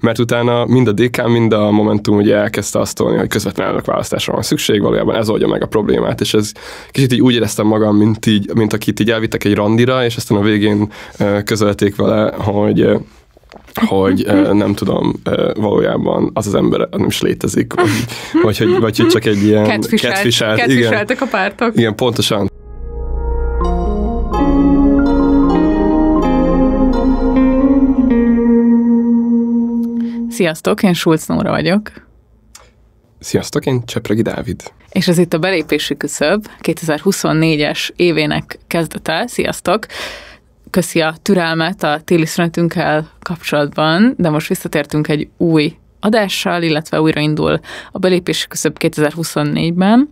mert utána mind a DK, mind a Momentum ugye elkezdte azt tolni, hogy közvetlen elnök választásra van szükség, valójában ez oldja meg a problémát, és ez kicsit így úgy éreztem magam, mint, így, mint akit így elvittek egy randira, és aztán a végén közölték vele, hogy hogy nem tudom, valójában az az ember nem is létezik, vagy, vagy, vagy hogy csak egy ilyen catfish-elt, catfish igen, a pártok. Igen, pontosan, Sziasztok, én Sulc Nóra vagyok. Sziasztok, én Csepregi Dávid. És ez itt a belépési küszöb, 2024-es évének kezdete. Sziasztok! Köszi a türelmet a téli szünetünkkel kapcsolatban, de most visszatértünk egy új adással, illetve újraindul a belépési küszöb 2024-ben.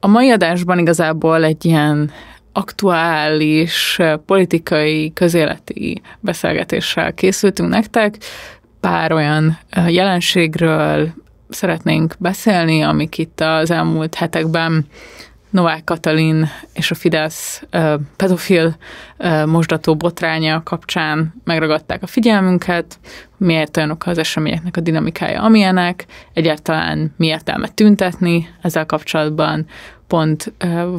A mai adásban igazából egy ilyen aktuális politikai, közéleti beszélgetéssel készültünk nektek pár olyan jelenségről szeretnénk beszélni, amik itt az elmúlt hetekben Novák Katalin és a Fidesz pedofil mosdató botránya kapcsán megragadták a figyelmünket, miért olyanok az eseményeknek a dinamikája amilyenek, egyáltalán mi értelme tüntetni ezzel kapcsolatban, pont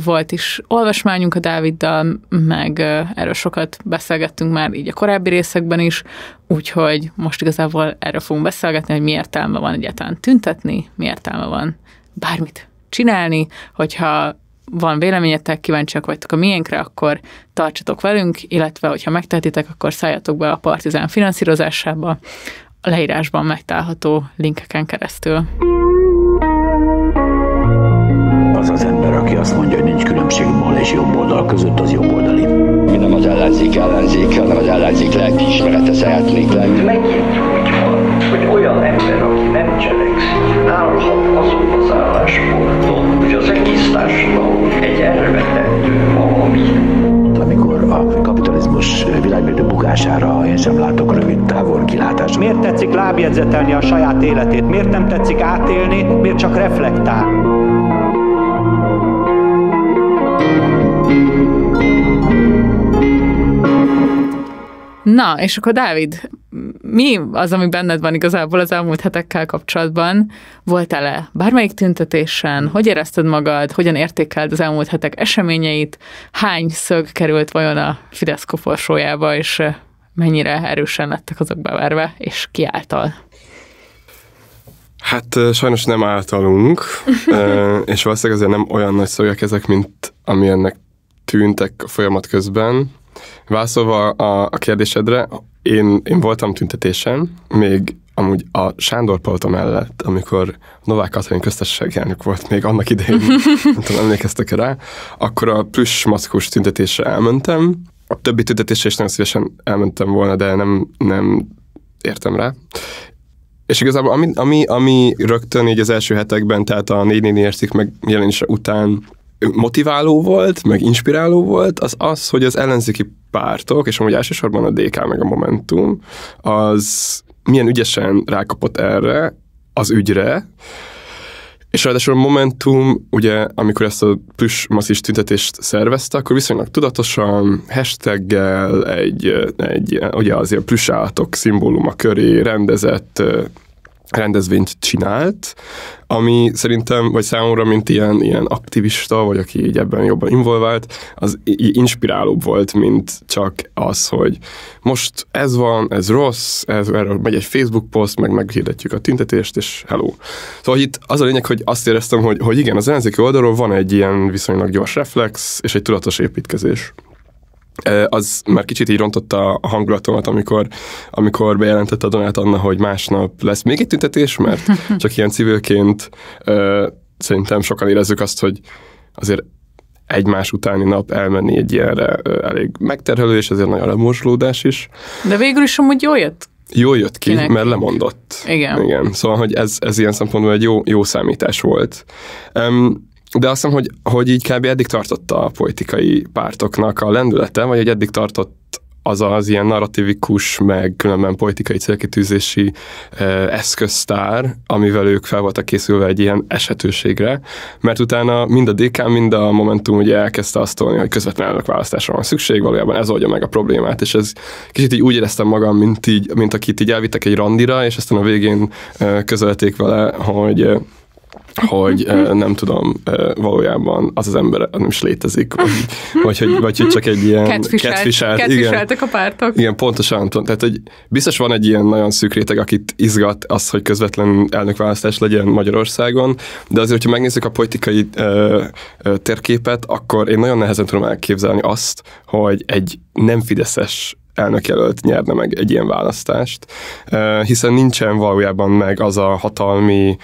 volt is olvasmányunk a Dáviddal, meg erről sokat beszélgettünk már így a korábbi részekben is, úgyhogy most igazából erről fogunk beszélgetni, hogy mi értelme van egyáltalán tüntetni, mi értelme van bármit csinálni, hogyha van véleményetek, kíváncsiak vagytok a miénkre, akkor tartsatok velünk, illetve hogyha megtehetitek, akkor szálljatok be a Partizán finanszírozásába, a leírásban megtalálható linkeken keresztül azt mondja, hogy nincs különbség bal és jobb oldal között, az jobb oldali. Mi nem az ellenzék ellenzék, hanem az ellenzék ismerete szeretnék lenni. Megint úgy van, hogy olyan ember, aki nem cselekszik, állhat azon az állásponton, hogy az egész társadalom egy elvetendő valami amikor a kapitalizmus világbérdő bukására én sem látok rövid távol kilátást. Miért tetszik lábjegyzetelni a saját életét? Miért nem tetszik átélni? Miért csak reflektál? Na, és akkor Dávid, mi az, ami benned van igazából az elmúlt hetekkel kapcsolatban? Voltál-e bármelyik tüntetésen? Hogy érezted magad? Hogyan értékeld az elmúlt hetek eseményeit? Hány szög került vajon a Fidesz koporsójába, és eh, mennyire erősen lettek azok beverve, és ki által? Hát eh, sajnos nem általunk, eh, és valószínűleg azért nem olyan nagy szögek ezek, mint amilyennek tűntek a folyamat közben Válaszolva a, a kérdésedre, én, én voltam tüntetésen, még amúgy a Sándor Palota mellett, amikor Novák Katalin köztársaság volt még annak idején, nem tudom, emlékeztek rá, akkor a plusz maszkos tüntetésre elmentem, a többi tüntetésre is nagyon szívesen elmentem volna, de nem, nem értem rá. És igazából ami, ami, ami rögtön így az első hetekben, tehát a 444 meg megjelenése után motiváló volt, meg inspiráló volt, az az, hogy az ellenzéki pártok, és amúgy elsősorban a DK meg a Momentum, az milyen ügyesen rákapott erre, az ügyre, és ráadásul a Momentum, ugye, amikor ezt a plusz masszis tüntetést szervezte, akkor viszonylag tudatosan, hashtaggel, egy, egy ugye az ilyen plusz állatok szimbóluma köré rendezett rendezvényt csinált, ami szerintem, vagy számomra, mint ilyen, ilyen aktivista, vagy aki így ebben jobban involvált, az inspirálóbb volt, mint csak az, hogy most ez van, ez rossz, ez, erről megy egy Facebook poszt, meg meghirdetjük a tüntetést, és hello. Szóval itt az a lényeg, hogy azt éreztem, hogy, hogy igen, az ellenzéki oldalról van egy ilyen viszonylag gyors reflex, és egy tudatos építkezés az már kicsit így rontotta a hangulatomat, amikor, amikor bejelentette a Donát Anna, hogy másnap lesz még egy tüntetés, mert csak ilyen civilként ö, szerintem sokan érezzük azt, hogy azért egymás utáni nap elmenni egy ilyenre elég megterhelő, és ezért nagyon lemorzsolódás is. De végül is amúgy jól jött Jól jött ki, Kinek? mert lemondott. Igen. Igen. Szóval, hogy ez, ez ilyen szempontból egy jó, jó számítás volt. Um, de azt hiszem, hogy, hogy így kb. eddig tartott a politikai pártoknak a lendülete, vagy hogy eddig tartott az az ilyen narrativikus, meg különben politikai célkitűzési eh, eszköztár, amivel ők fel voltak készülve egy ilyen esetőségre, mert utána mind a DK, mind a Momentum ugye elkezdte azt tolni, hogy közvetlen választásra van szükség, valójában ez oldja meg a problémát, és ez kicsit így úgy éreztem magam, mint, így, mint akit így elvittek egy randira, és aztán a végén eh, közölték vele, hogy eh, hogy mhm. nem tudom, valójában az az ember nem is létezik, vagy, vagy, hogy, vagy hogy csak egy ilyen catfish-elt, igen, a pártok. Igen, pontosan. Tehát, hogy biztos van egy ilyen nagyon szűk réteg, akit izgat az, hogy közvetlen elnökválasztás legyen Magyarországon, de azért, hogyha megnézzük a politikai ö, ö, térképet, akkor én nagyon nehezen tudom elképzelni azt, hogy egy nem fideszes elnökjelölt nyerne meg egy ilyen választást, hiszen nincsen valójában meg az a hatalmi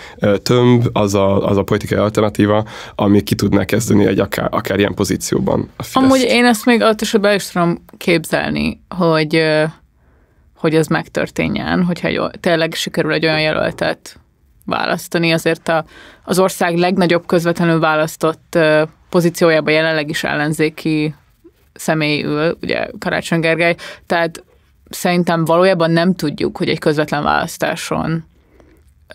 tömb, az a, az a politikai alternatíva, ami ki tudná kezdeni egy akár, akár ilyen pozícióban. A Fideszt. Amúgy én ezt még ott is is tudom képzelni, hogy, hogy ez megtörténjen, hogyha jó, tényleg sikerül egy olyan jelöltet választani. Azért a, az ország legnagyobb közvetlenül választott pozíciójában jelenleg is ellenzéki személy ül, ugye Karácsony Gergely, tehát szerintem valójában nem tudjuk, hogy egy közvetlen választáson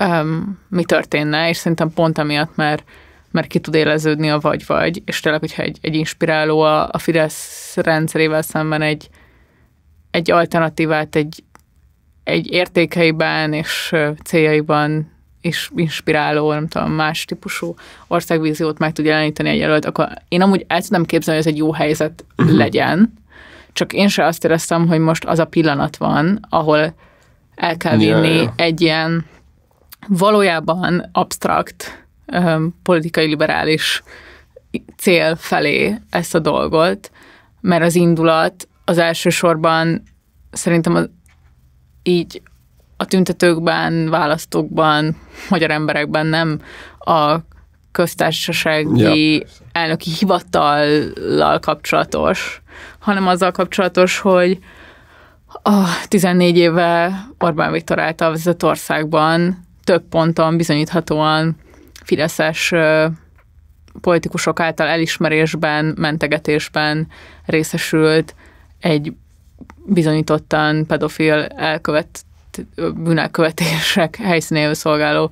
um, mi történne, és szerintem pont amiatt, mert, mert ki tud éleződni a vagy-vagy, és tényleg, hogyha egy, egy inspiráló a, a Fidesz rendszerével szemben egy, egy alternatívát, egy, egy értékeiben és céljaiban és inspiráló, nem tudom, más típusú országvíziót meg tud jeleníteni egy jelölt, akkor én amúgy el tudom képzelni, hogy ez egy jó helyzet uh-huh. legyen, csak én se azt éreztem, hogy most az a pillanat van, ahol el kell vinni yeah. egy ilyen valójában abstrakt, politikai liberális cél felé ezt a dolgot, mert az indulat az elsősorban szerintem az, így a tüntetőkben, választókban, magyar emberekben nem a köztársasági ja. elnöki hivatallal kapcsolatos, hanem azzal kapcsolatos, hogy a 14 éve Orbán Viktor által vezetett országban több ponton bizonyíthatóan fideszes politikusok által elismerésben, mentegetésben részesült egy bizonyítottan pedofil elkövet Hát, bűnelkövetések helyszínél szolgáló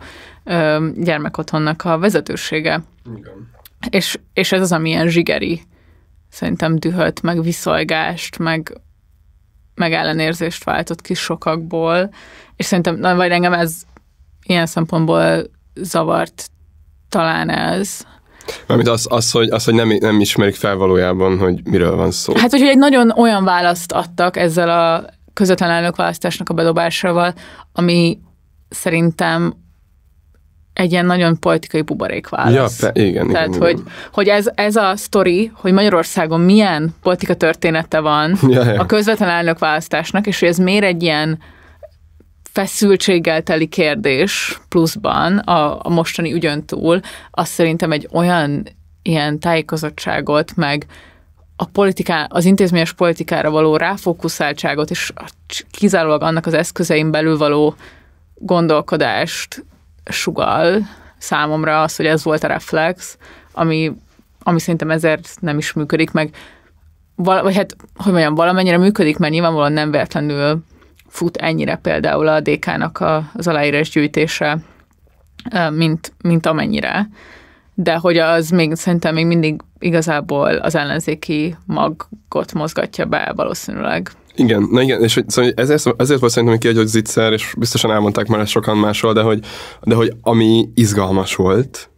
gyermekotthonnak a vezetősége. Igen. És, és ez az, ami ilyen zsigeri, szerintem dühöt, meg viszolgást, meg, meg ellenérzést váltott ki sokakból, és szerintem, na, vagy engem ez ilyen szempontból zavart talán ez. Mármint az, az, hogy, az, hogy nem, nem ismerik fel valójában, hogy miről van szó. Hát, hogy egy nagyon olyan választ adtak ezzel a, közvetlen elnökválasztásnak a bedobásával, ami szerintem egy ilyen nagyon politikai buborék válasz. Ja, te, igen, Tehát, igen, hogy, igen. hogy ez, ez a sztori, hogy Magyarországon milyen politika története van ja, ja. a közvetlen elnökválasztásnak, és hogy ez miért egy ilyen feszültséggel teli kérdés pluszban a, a mostani ügyön túl, az szerintem egy olyan ilyen tájékozottságot, meg a politiká, az intézményes politikára való ráfókuszáltságot és kizárólag annak az eszközein belül való gondolkodást sugal számomra az, hogy ez volt a reflex, ami, ami szerintem ezért nem is működik, meg val, vagy hát, hogy mondjam, valamennyire működik, mert nyilvánvalóan nem véletlenül fut ennyire például a DK-nak a, az aláírás gyűjtése, mint, mint amennyire de hogy az még szerintem még mindig igazából az ellenzéki magot mozgatja be valószínűleg. Igen, na igen, és hogy, szóval ezért, ezért volt szerintem hogy hogy zicser, és biztosan elmondták már ezt sokan máshol, de hogy, de hogy ami izgalmas volt,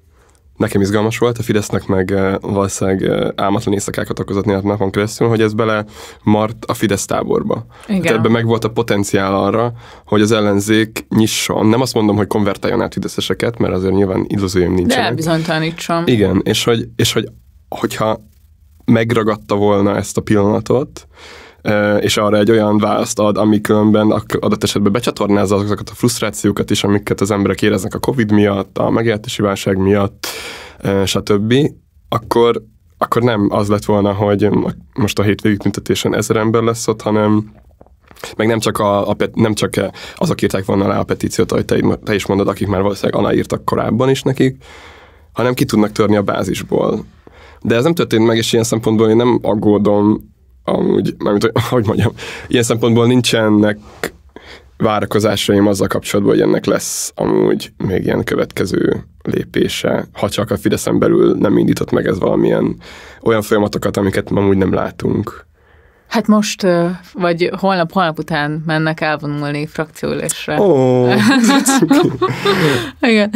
nekem izgalmas volt, a Fidesznek meg eh, valószínűleg eh, álmatlan éjszakákat okozott néhány napon keresztül, hogy ez bele mart a Fidesz táborba. Hát Igen. Hát ebben meg volt a potenciál arra, hogy az ellenzék nyisson. Nem azt mondom, hogy konvertáljon át fideszeseket, mert azért nyilván illúzióim nincsen. De bizonytalanítsam. Igen, és hogy, és hogy hogyha megragadta volna ezt a pillanatot, és arra egy olyan választ ad, ami különben adott esetben becsatornázza azokat a frusztrációkat is, amiket az emberek éreznek a Covid miatt, a megértési válság miatt, stb., akkor, akkor nem az lett volna, hogy most a hétvégi tüntetésen ezer ember lesz ott, hanem meg nem csak, a, a, nem csak e- azok írták volna rá a petíciót, ahogy te, te is mondod, akik már valószínűleg aláírtak korábban is nekik, hanem ki tudnak törni a bázisból. De ez nem történt meg, és ilyen szempontból én nem aggódom amúgy, mármint, hogy mondjam, ilyen szempontból nincsenek várakozásaim azzal kapcsolatban, hogy ennek lesz amúgy még ilyen következő lépése, ha csak a Fideszen belül nem indított meg ez valamilyen olyan folyamatokat, amiket amúgy nem látunk. Hát most, vagy holnap, holnap után mennek elvonulni frakcióülésre. Ó, oh, Igen.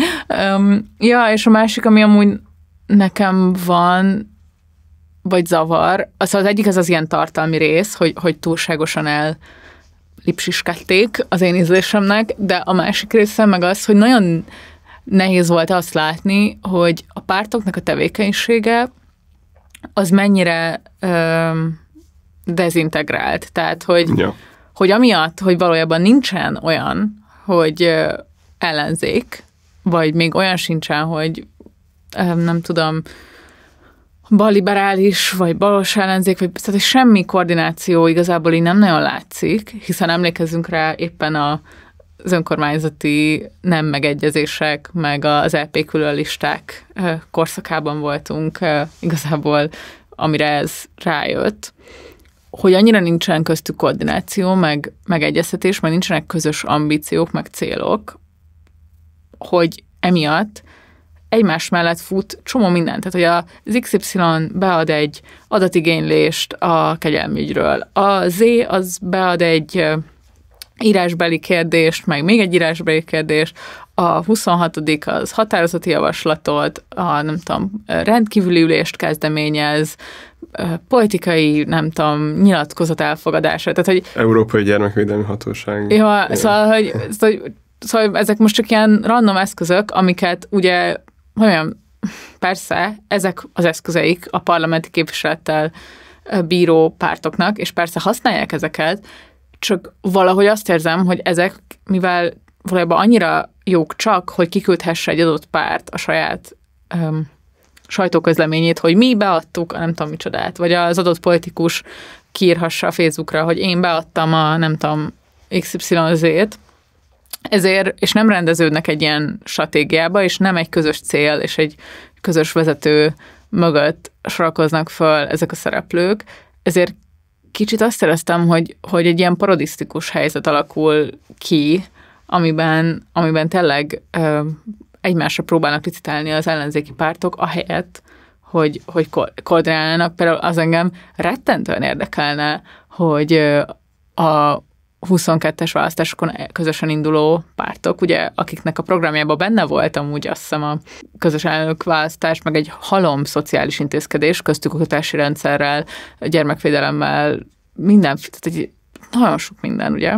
Um, ja, és a másik, ami amúgy nekem van, vagy zavar. Szóval az egyik az az ilyen tartalmi rész, hogy, hogy túlságosan el lipsiskették az én ízlésemnek, de a másik része meg az, hogy nagyon nehéz volt azt látni, hogy a pártoknak a tevékenysége az mennyire ö, dezintegrált. Tehát, hogy, ja. hogy amiatt, hogy valójában nincsen olyan, hogy ö, ellenzék, vagy még olyan sincsen, hogy ö, nem tudom, balliberális, vagy balos ellenzék, vagy tehát semmi koordináció igazából így nem nagyon látszik, hiszen emlékezzünk rá éppen a, az önkormányzati nem megegyezések, meg az LP e különlisták korszakában voltunk igazából, amire ez rájött, hogy annyira nincsen köztük koordináció, meg megegyeztetés, meg nincsenek közös ambíciók, meg célok, hogy emiatt egymás mellett fut csomó mindent. Tehát, hogy az XY bead egy adatigénylést a kegyelmügyről, a Z az bead egy írásbeli kérdést, meg még egy írásbeli kérdést, a 26. az határozati javaslatot, a nem tudom, rendkívüli ülést kezdeményez, politikai, nem tudom, nyilatkozat elfogadása. Tehát, hogy... Európai Gyermekvédelmi Hatóság. Ja, szóval, hogy, szóval, hogy Szóval ezek most csak ilyen random eszközök, amiket ugye olyan, persze, ezek az eszközeik a parlamenti képviselettel bíró pártoknak, és persze használják ezeket, csak valahogy azt érzem, hogy ezek, mivel valójában annyira jók csak, hogy kiküldhesse egy adott párt a saját öm, sajtóközleményét, hogy mi beadtuk a nem tudom micsodát, vagy az adott politikus kiírhassa a Facebookra, hogy én beadtam a nem tudom XYZ-t, ezért, és nem rendeződnek egy ilyen stratégiába, és nem egy közös cél, és egy közös vezető mögött sorakoznak fel ezek a szereplők, ezért kicsit azt éreztem, hogy, hogy egy ilyen parodisztikus helyzet alakul ki, amiben, amiben tényleg ö, egymásra próbálnak licitálni az ellenzéki pártok, ahelyett, hogy, hogy koordinálnának. Például az engem rettentően érdekelne, hogy a 22-es választásokon közösen induló pártok, ugye, akiknek a programjában benne volt amúgy azt hiszem a közös elnök választás, meg egy halom szociális intézkedés, köztük oktatási rendszerrel, gyermekvédelemmel, minden, tehát egy, nagyon sok minden, ugye?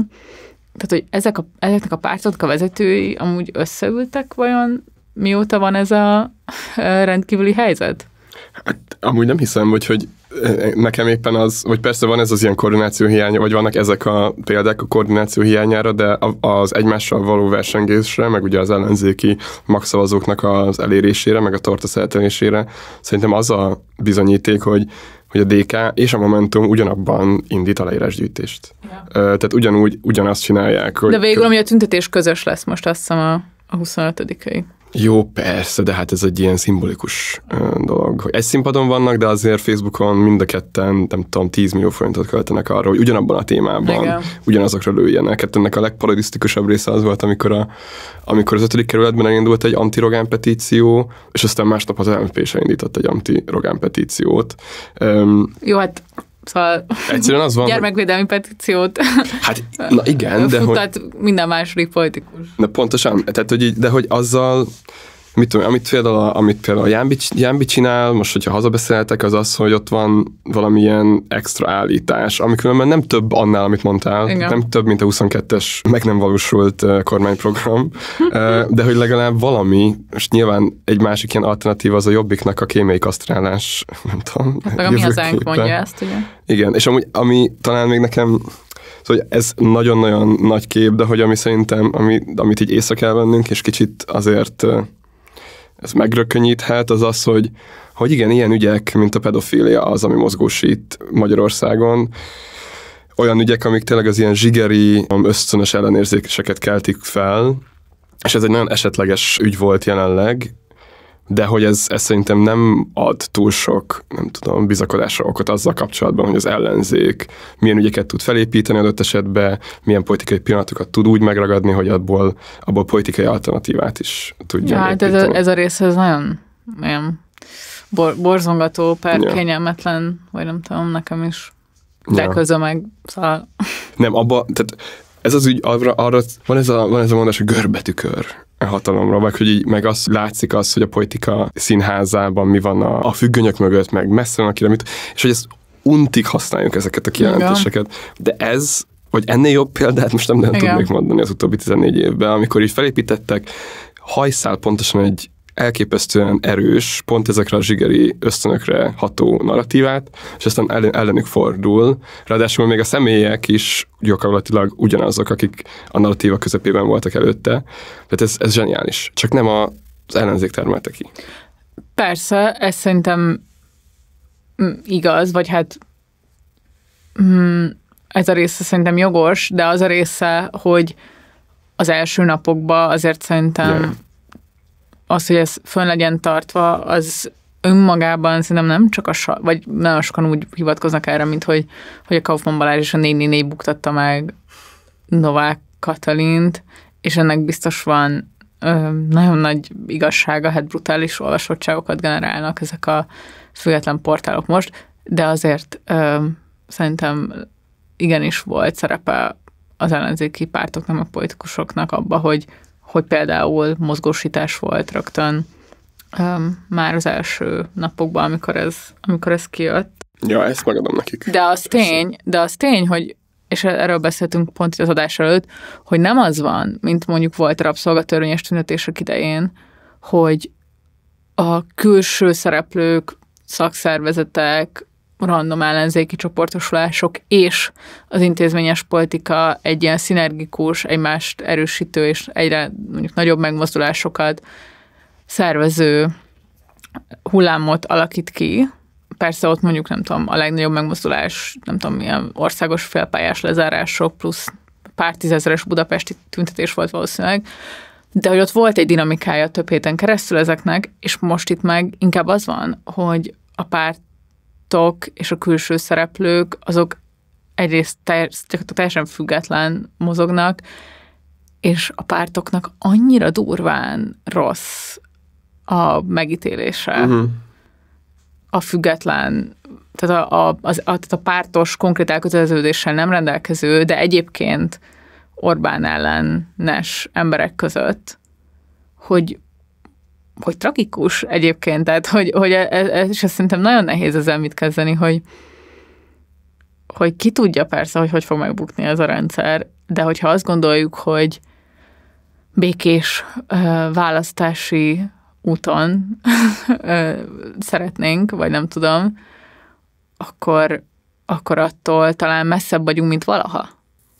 Tehát, hogy ezek a, ezeknek a pártoknak a vezetői amúgy összeültek vajon, mióta van ez a rendkívüli helyzet? Hát, amúgy nem hiszem, hogy, hogy nekem éppen az, hogy persze van ez az ilyen koordináció hiánya, vagy vannak ezek a példák a koordináció hiányára, de az egymással való versengésre, meg ugye az ellenzéki magszavazóknak az elérésére, meg a torta szeltelésére, szerintem az a bizonyíték, hogy hogy a DK és a Momentum ugyanabban indít a leírásgyűjtést. Ja. Tehát ugyanúgy, ugyanazt csinálják. Hogy De végül, ami a tüntetés közös lesz most, azt hiszem a, a 25-ig. Jó, persze, de hát ez egy ilyen szimbolikus dolog. Hogy egy színpadon vannak, de azért Facebookon mind a ketten, nem tudom, 10 millió forintot költenek arra, hogy ugyanabban a témában Igen. ugyanazokra lőjenek. Hát ennek a legparadisztikusabb része az volt, amikor, a, amikor az ötödik kerületben elindult egy antirogán petíció, és aztán másnap az MP is indított egy antirogán petíciót. Um, Jó, hát Szóval Egyszerűen az van, gyermekvédelmi petíciót hát, na igen, de hogy... minden második politikus. Na pontosan, tehát, hogy így, de hogy azzal mit tudom, amit például, a, amit például a Jámbi, Jámbi csinál, most, hogyha hazabeszéltek, az az, hogy ott van valamilyen extra állítás, amikor különben nem több annál, amit mondtál, Igen. nem több, mint a 22-es meg nem valósult kormányprogram, de hogy legalább valami, és nyilván egy másik ilyen alternatív az a Jobbiknak a kémiai kasztrálás, nem tudom. Hát meg a mi hazánk mondja ezt, ugye? Igen, és amúgy, ami talán még nekem Szóval ez nagyon-nagyon nagy kép, de hogy ami szerintem, ami, amit így észre kell vennünk, és kicsit azért ez megrökönyíthet, az az, hogy, hogy igen, ilyen ügyek, mint a pedofília az, ami mozgósít Magyarországon, olyan ügyek, amik tényleg az ilyen zsigeri, um, ösztönös ellenérzéseket keltik fel, és ez egy nagyon esetleges ügy volt jelenleg, de hogy ez, ez szerintem nem ad túl sok, nem tudom, bizakodásra okot azzal kapcsolatban, hogy az ellenzék milyen ügyeket tud felépíteni adott esetben, milyen politikai pillanatokat tud úgy megragadni, hogy abból, abból politikai alternatívát is tudja ja, hát ez a, ez a rész, ez nagyon, nagyon bor, borzongató, per ja. kényelmetlen, vagy nem tudom, nekem is. De ja. közben meg, szóval... Nem, abba, tehát ez az ügy, arra, arra van, ez a, van ez a mondás, hogy görbetükör E hatalomra, meg, hogy így, meg az látszik az, hogy a politika színházában mi van a, a függönyök mögött, meg messze van akire mit, és hogy ezt untig használjuk ezeket a kijelentéseket. De ez vagy ennél jobb példát most nem, nem tudnék mondani az utóbbi 14 évben, amikor így felépítettek hajszál pontosan egy elképesztően erős, pont ezekre a zsigeri ösztönökre ható narratívát, és aztán ellen, ellenük fordul. Ráadásul még a személyek is gyakorlatilag ugyanazok, akik a narratíva közepében voltak előtte. Tehát ez, ez zseniális. Csak nem a, az ellenzék termelte ki. Persze, ez szerintem mm, igaz, vagy hát mm, ez a része szerintem jogos, de az a része, hogy az első napokban azért szerintem yeah az, hogy ez fönn legyen tartva, az önmagában szerintem nem csak a sa, vagy nagyon sokan úgy hivatkoznak erre, mint hogy, hogy a Kaufmann Balázs és a 444 buktatta meg Novák Katalint, és ennek biztos van ö, nagyon nagy igazsága, hát brutális olvasottságokat generálnak ezek a független portálok most, de azért ö, szerintem igenis volt szerepe az ellenzéki pártoknak, a politikusoknak abba, hogy hogy például mozgósítás volt rögtön um, már az első napokban, amikor ez, amikor ez kijött. Ja, ezt megadom nekik. De az tény, de az tény, hogy és erről beszéltünk pont az adás előtt, hogy nem az van, mint mondjuk volt a rabszolgatörvényes tüntetések idején, hogy a külső szereplők, szakszervezetek, random ellenzéki csoportosulások és az intézményes politika egy ilyen szinergikus, egymást erősítő és egyre mondjuk nagyobb megmozdulásokat szervező hullámot alakít ki. Persze ott mondjuk, nem tudom, a legnagyobb megmozdulás, nem tudom, milyen országos félpályás lezárások plusz pár tízezeres budapesti tüntetés volt valószínűleg, de hogy ott volt egy dinamikája több héten keresztül ezeknek, és most itt meg inkább az van, hogy a párt csoportok és a külső szereplők, azok egyrészt gyakorlatilag teljesen független mozognak, és a pártoknak annyira durván rossz a megítélése. Uh-huh. A független, tehát a, a, az, a, tehát a pártos konkrét elköteleződéssel nem rendelkező, de egyébként Orbán ellenes emberek között, hogy hogy tragikus egyébként, tehát hogy, hogy e, e, ez, ez és azt szerintem nagyon nehéz ezzel mit kezdeni, hogy, hogy ki tudja persze, hogy hogy fog megbukni ez a rendszer, de hogyha azt gondoljuk, hogy békés választási úton szeretnénk, vagy nem tudom, akkor, akkor attól talán messzebb vagyunk, mint valaha.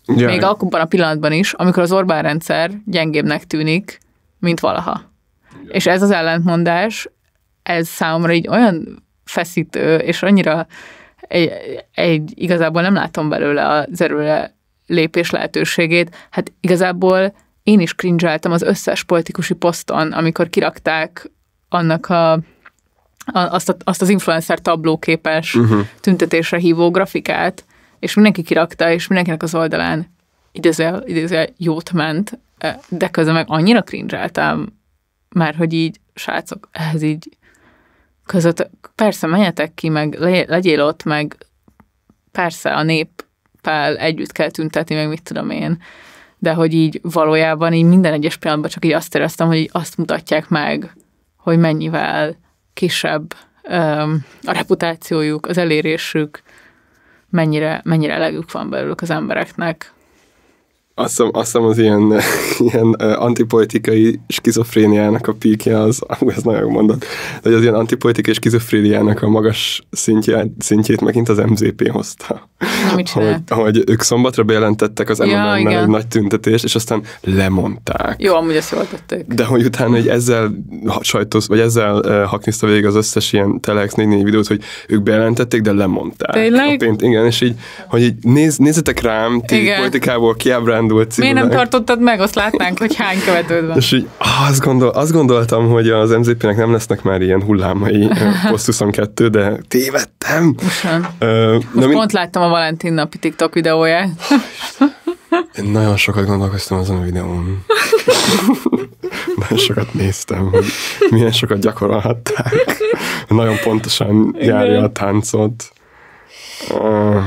Jaj. Még akkor a pillanatban is, amikor az Orbán rendszer gyengébbnek tűnik, mint valaha. Igen. És ez az ellentmondás, ez számomra így olyan feszítő, és annyira egy, egy igazából nem látom belőle az erőre lépés lehetőségét. Hát igazából én is cringe az összes politikusi poszton, amikor kirakták annak a azt, a, azt az influencer tablóképes uh-huh. tüntetésre hívó grafikát, és mindenki kirakta, és mindenkinek az oldalán idézel, idézel jót ment, de közben meg annyira cringe már hogy így, srácok, ez így között, persze menjetek ki, meg legyél ott, meg persze a néppel együtt kell tüntetni, meg mit tudom én, de hogy így valójában így minden egyes pillanatban csak így azt éreztem, hogy így azt mutatják meg, hogy mennyivel kisebb öm, a reputációjuk, az elérésük, mennyire, mennyire elegük van belőlük az embereknek azt hiszem, azt hiszem az ilyen, ilyen antipolitikai skizofréniának a píkja az, ez nagyon mondott, de az ilyen antipolitikai skizofréniának a magas szintját, szintjét megint az MZP hozta. hogy, hogy ők szombatra bejelentettek az ja, mmm egy nagy tüntetést, és aztán lemondták. Jó, amúgy ezt jól tették. De hogy utána, hogy ezzel sajtos vagy ezzel uh, hakniszta végig az összes ilyen Telex 4 videót, hogy ők bejelentették, de lemondták. Tényleg? A pént, igen, és így, hogy így néz, nézzetek rám, ti igen. politikából kiábrán kirándult címnek. Miért nem tartottad meg? Azt látnánk, hogy hány követőd van. És így ah, azt, gondol, azt gondoltam, hogy az MZP-nek nem lesznek már ilyen hullámai poszt 22, de tévedtem. Most, Most nem pont láttam a Valentin napi TikTok videóját. Én nagyon sokat gondolkoztam azon a videón. nagyon sokat néztem, hogy milyen sokat gyakorolhatták. Nagyon pontosan járja a táncot. Uh.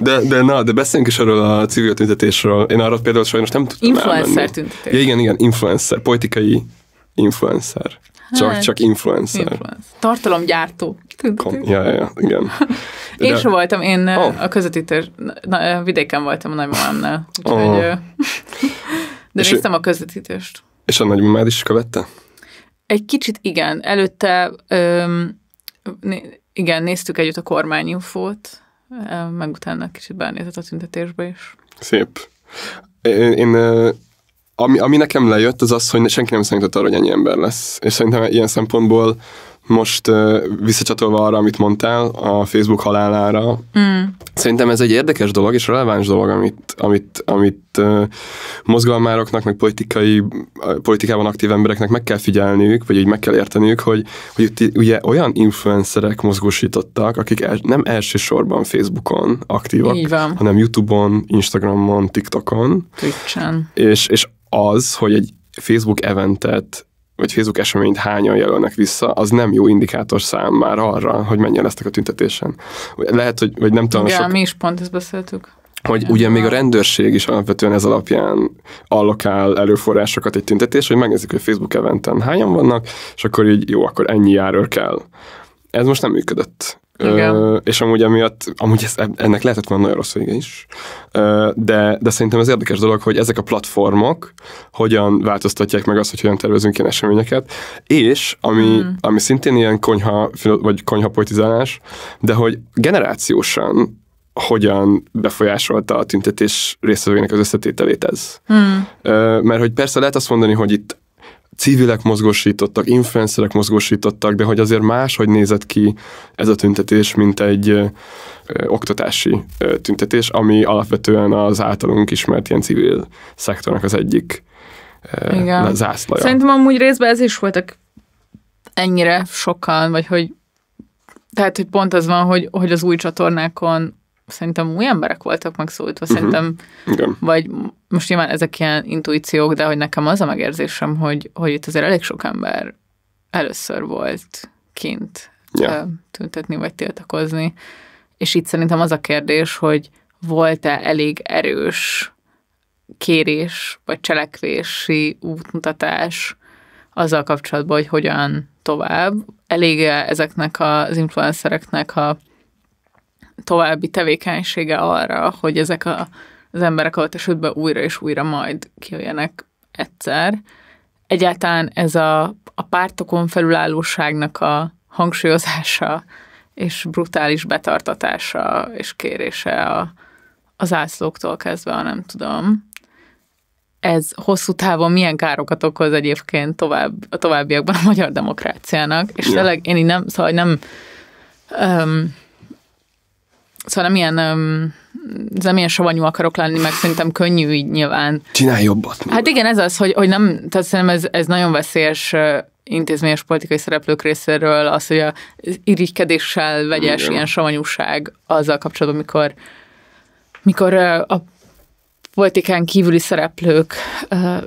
De, de na, de beszéljünk is arról a civil tüntetésről. Én arra például sajnos nem tudtam Influencer elmenni. tüntetés. Ja, igen, igen, influencer, politikai influencer. Csak, hát, csak influencer. influencer. Tartalomgyártó. Kom, ja, ja, igen. De... Én sem voltam, én oh. a közötti na, vidéken voltam a nagymamámnál. Úgyhogy, oh. de és néztem a közvetítést. És a nagymamád is követte? Egy kicsit igen. Előtte öm, né, igen, néztük együtt a kormányinfót, meg utána kicsit belenézett a tüntetésbe is. Szép. Én, én ami, ami nekem lejött, az az, hogy senki nem számított arra, hogy ennyi ember lesz. És szerintem ilyen szempontból most visszacsatolva arra, amit mondtál, a Facebook halálára, mm. szerintem ez egy érdekes dolog, és releváns dolog, amit, amit, amit mozgalmároknak, meg politikai, politikában aktív embereknek meg kell figyelniük, vagy így meg kell érteniük, hogy, hogy itt ugye olyan influencerek mozgósítottak, akik el, nem elsősorban Facebookon aktívak, hanem YouTube-on, Instagramon, TikTokon. Twitch-en. És, és az, hogy egy Facebook eventet vagy Facebook eseményt hányan jelölnek vissza, az nem jó indikátor szám már arra, hogy mennyien lesznek a tüntetésen. Lehet, hogy vagy nem tudom. Igen, sok... mi is pont ezt beszéltük hogy ugye még a rendőrség is alapvetően ez alapján allokál előforrásokat egy tüntetés, hogy megnézik, hogy Facebook eventen hányan vannak, és akkor így jó, akkor ennyi járőr kell. Ez most nem működött. Igen. Ö, és amúgy emiatt, amúgy ez, ennek lehetett volna nagyon rossz vége is, Ö, de, de szerintem ez érdekes dolog, hogy ezek a platformok hogyan változtatják meg azt, hogy hogyan tervezünk ilyen eseményeket, és ami, mm. ami szintén ilyen konyha, vagy konyha politizálás, de hogy generációsan hogyan befolyásolta a tüntetés részvevőinek az összetételét ez. Hmm. Mert hogy persze lehet azt mondani, hogy itt civilek mozgósítottak, influencerek mozgósítottak, de hogy azért máshogy nézett ki ez a tüntetés, mint egy ö, oktatási ö, tüntetés, ami alapvetően az általunk ismert ilyen civil szektornak az egyik ö, Igen. zászlaja. Szerintem amúgy részben ez is voltak ennyire sokan, vagy hogy tehát, hogy pont az van, hogy, hogy az új csatornákon szerintem új emberek voltak megszólítva, uh-huh. szerintem, mhm. Igen. vagy most nyilván ezek ilyen intuíciók, de hogy nekem az a megérzésem, hogy, hogy itt azért elég sok ember először volt kint ja. tüntetni vagy tiltakozni, és itt szerintem az a kérdés, hogy volt-e elég erős kérés vagy cselekvési útmutatás azzal kapcsolatban, hogy hogyan tovább. Elég ezeknek az influencereknek a további tevékenysége arra, hogy ezek a, az emberek alatt esetben újra és újra majd kijöjjenek egyszer. Egyáltalán ez a, a pártokon felülállóságnak a hangsúlyozása és brutális betartatása és kérése a, az ászlóktól kezdve, ha nem tudom. Ez hosszú távon milyen károkat okoz egyébként tovább, a továbbiakban a magyar demokráciának, és yeah. tényleg én így nem, szóval nem um, Szóval nem ilyen, ez nem ilyen savanyú akarok lenni, meg szerintem könnyű így nyilván. Csinálj jobbat. Mivel. Hát igen, ez az, hogy, hogy nem, tehát szerintem ez, ez nagyon veszélyes intézményes politikai szereplők részéről az, hogy a irigykedéssel vegyes igen. ilyen savanyúság azzal kapcsolatban, mikor, mikor a politikán kívüli szereplők,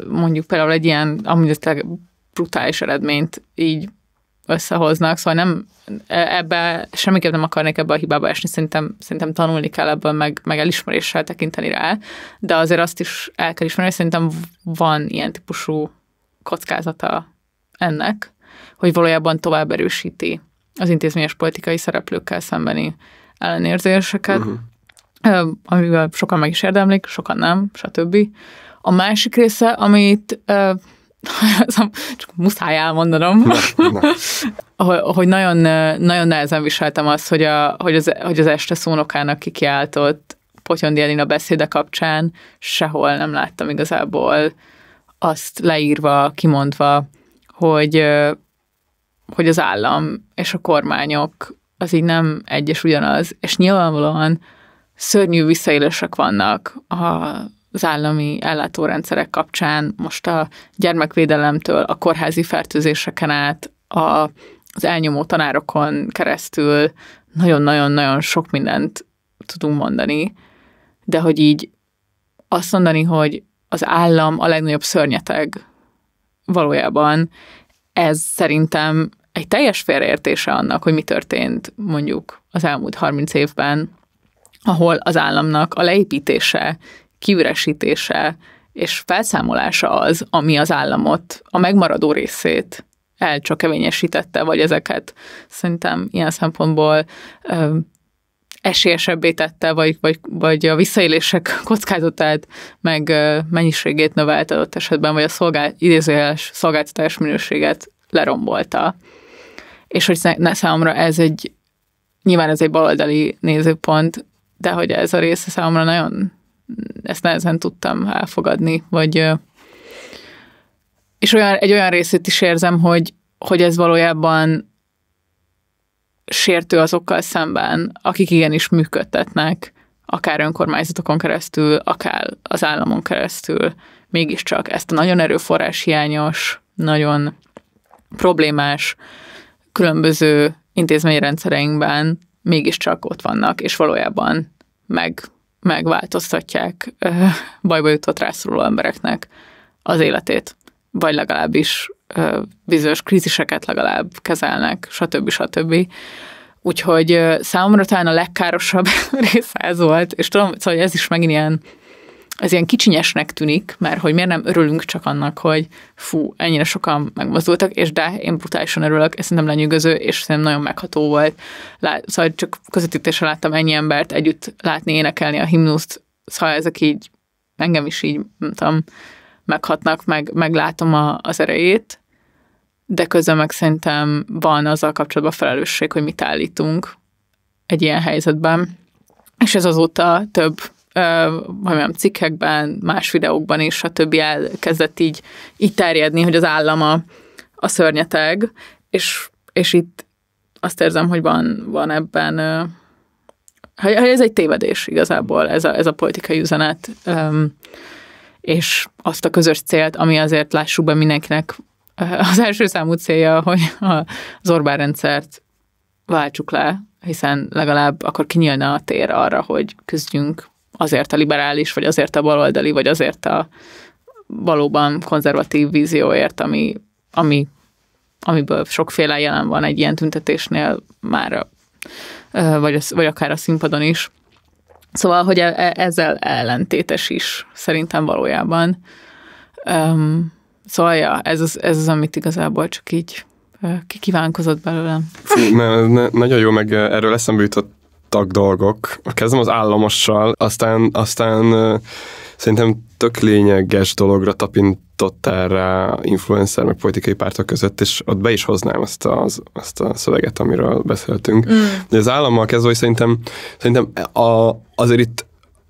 mondjuk például egy ilyen, amúgy brutális eredményt így összehoznak, szóval nem e, ebbe, semmiképp nem akarnék ebbe a hibába esni, szerintem, szerintem tanulni kell ebből, meg, meg elismeréssel tekinteni rá, de azért azt is el kell ismerni, hogy szerintem van ilyen típusú kockázata ennek, hogy valójában tovább erősíti az intézményes politikai szereplőkkel szembeni ellenérzéseket, uh-huh. amivel sokan meg is érdemlik, sokan nem, stb. A másik része, amit csak muszáj elmondanom, na, na. hogy nagyon, nagyon nehezen viseltem azt, hogy, a, hogy, az, hogy az este szónokának kikiáltott Potyondi Elina beszéde kapcsán sehol nem láttam igazából azt leírva, kimondva, hogy, hogy az állam és a kormányok az így nem egyes ugyanaz, és nyilvánvalóan szörnyű visszaélések vannak a az állami ellátórendszerek kapcsán, most a gyermekvédelemtől, a kórházi fertőzéseken át, a, az elnyomó tanárokon keresztül nagyon-nagyon-nagyon sok mindent tudunk mondani, de hogy így azt mondani, hogy az állam a legnagyobb szörnyeteg valójában, ez szerintem egy teljes félreértése annak, hogy mi történt mondjuk az elmúlt 30 évben, ahol az államnak a leépítése kiüresítése és felszámolása az, ami az államot, a megmaradó részét elcsökevényesítette, vagy ezeket szerintem ilyen szempontból ö, esélyesebbé tette, vagy, vagy, vagy a visszaélések kockázatát, meg ö, mennyiségét növelte adott esetben, vagy a szolgál, idézőjeles szolgáltatás minőséget lerombolta. És hogy ne számomra ez egy, nyilván ez egy baloldali nézőpont, de hogy ez a része számomra nagyon ezt nehezen tudtam elfogadni, vagy és olyan, egy olyan részét is érzem, hogy, hogy ez valójában sértő azokkal szemben, akik igenis működtetnek, akár önkormányzatokon keresztül, akár az államon keresztül, mégiscsak ezt a nagyon erőforrás hiányos, nagyon problémás különböző intézményrendszereinkben mégiscsak ott vannak, és valójában meg megváltoztatják bajba jutott rászoruló embereknek az életét, vagy legalábbis bizonyos kríziseket legalább kezelnek, stb. stb. Úgyhogy számomra talán a legkárosabb része ez volt, és tudom, szóval ez is megint ilyen ez ilyen kicsinyesnek tűnik, mert hogy miért nem örülünk csak annak, hogy fú, ennyire sokan megmozdultak, és de én brutálisan örülök, ez nem lenyűgöző, és szerintem nagyon megható volt. Lát, szóval csak közvetítésre láttam ennyi embert együtt látni, énekelni a himnuszt, szóval ezek így engem is így, nem tudom, meghatnak, meg, meglátom a, az erejét, de közben meg szerintem van azzal kapcsolatban felelősség, hogy mit állítunk egy ilyen helyzetben. És ez azóta több mondjam, cikkekben, más videókban is, a többi elkezdett így, így terjedni, hogy az állam a, a szörnyeteg, és, és itt azt érzem, hogy van, van ebben, hogy ez egy tévedés igazából, ez a, ez a politikai üzenet, és azt a közös célt, ami azért lássuk be mindenkinek az első számú célja, hogy az Orbán rendszert váltsuk le, hiszen legalább akkor kinyílna a tér arra, hogy küzdjünk azért a liberális, vagy azért a baloldali, vagy azért a valóban konzervatív vízióért, ami, ami, amiből sokféle jelen van egy ilyen tüntetésnél már, vagy, az vagy akár a színpadon is. Szóval, hogy e, e, ezzel ellentétes is szerintem valójában. Um, szóval, ja, ez az, ez az, amit igazából csak így kikívánkozott belőlem. Fú, ne, ne, nagyon jó, meg erről eszembe jutott voltak dolgok. Kezdem az államossal, aztán, aztán szerintem tök lényeges dologra tapintott erre influencer meg politikai pártok között, és ott be is hoznám azt, a, azt a szöveget, amiről beszéltünk. Mm. De az állammal kezdve, hogy szerintem, szerintem a, azért itt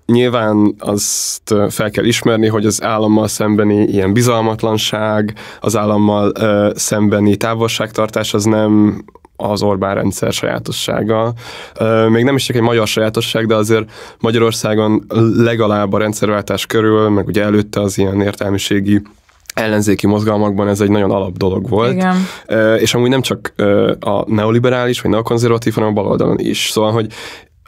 nyilván azt fel kell ismerni, hogy az állammal szembeni ilyen bizalmatlanság, az állammal ö, szembeni távolságtartás az nem az Orbán rendszer sajátossága. Még nem is csak egy magyar sajátosság, de azért Magyarországon legalább a rendszerváltás körül, meg ugye előtte az ilyen értelmiségi ellenzéki mozgalmakban ez egy nagyon alap dolog volt. Igen. És amúgy nem csak a neoliberális, vagy neokonzervatív, hanem a baloldalon is. Szóval, hogy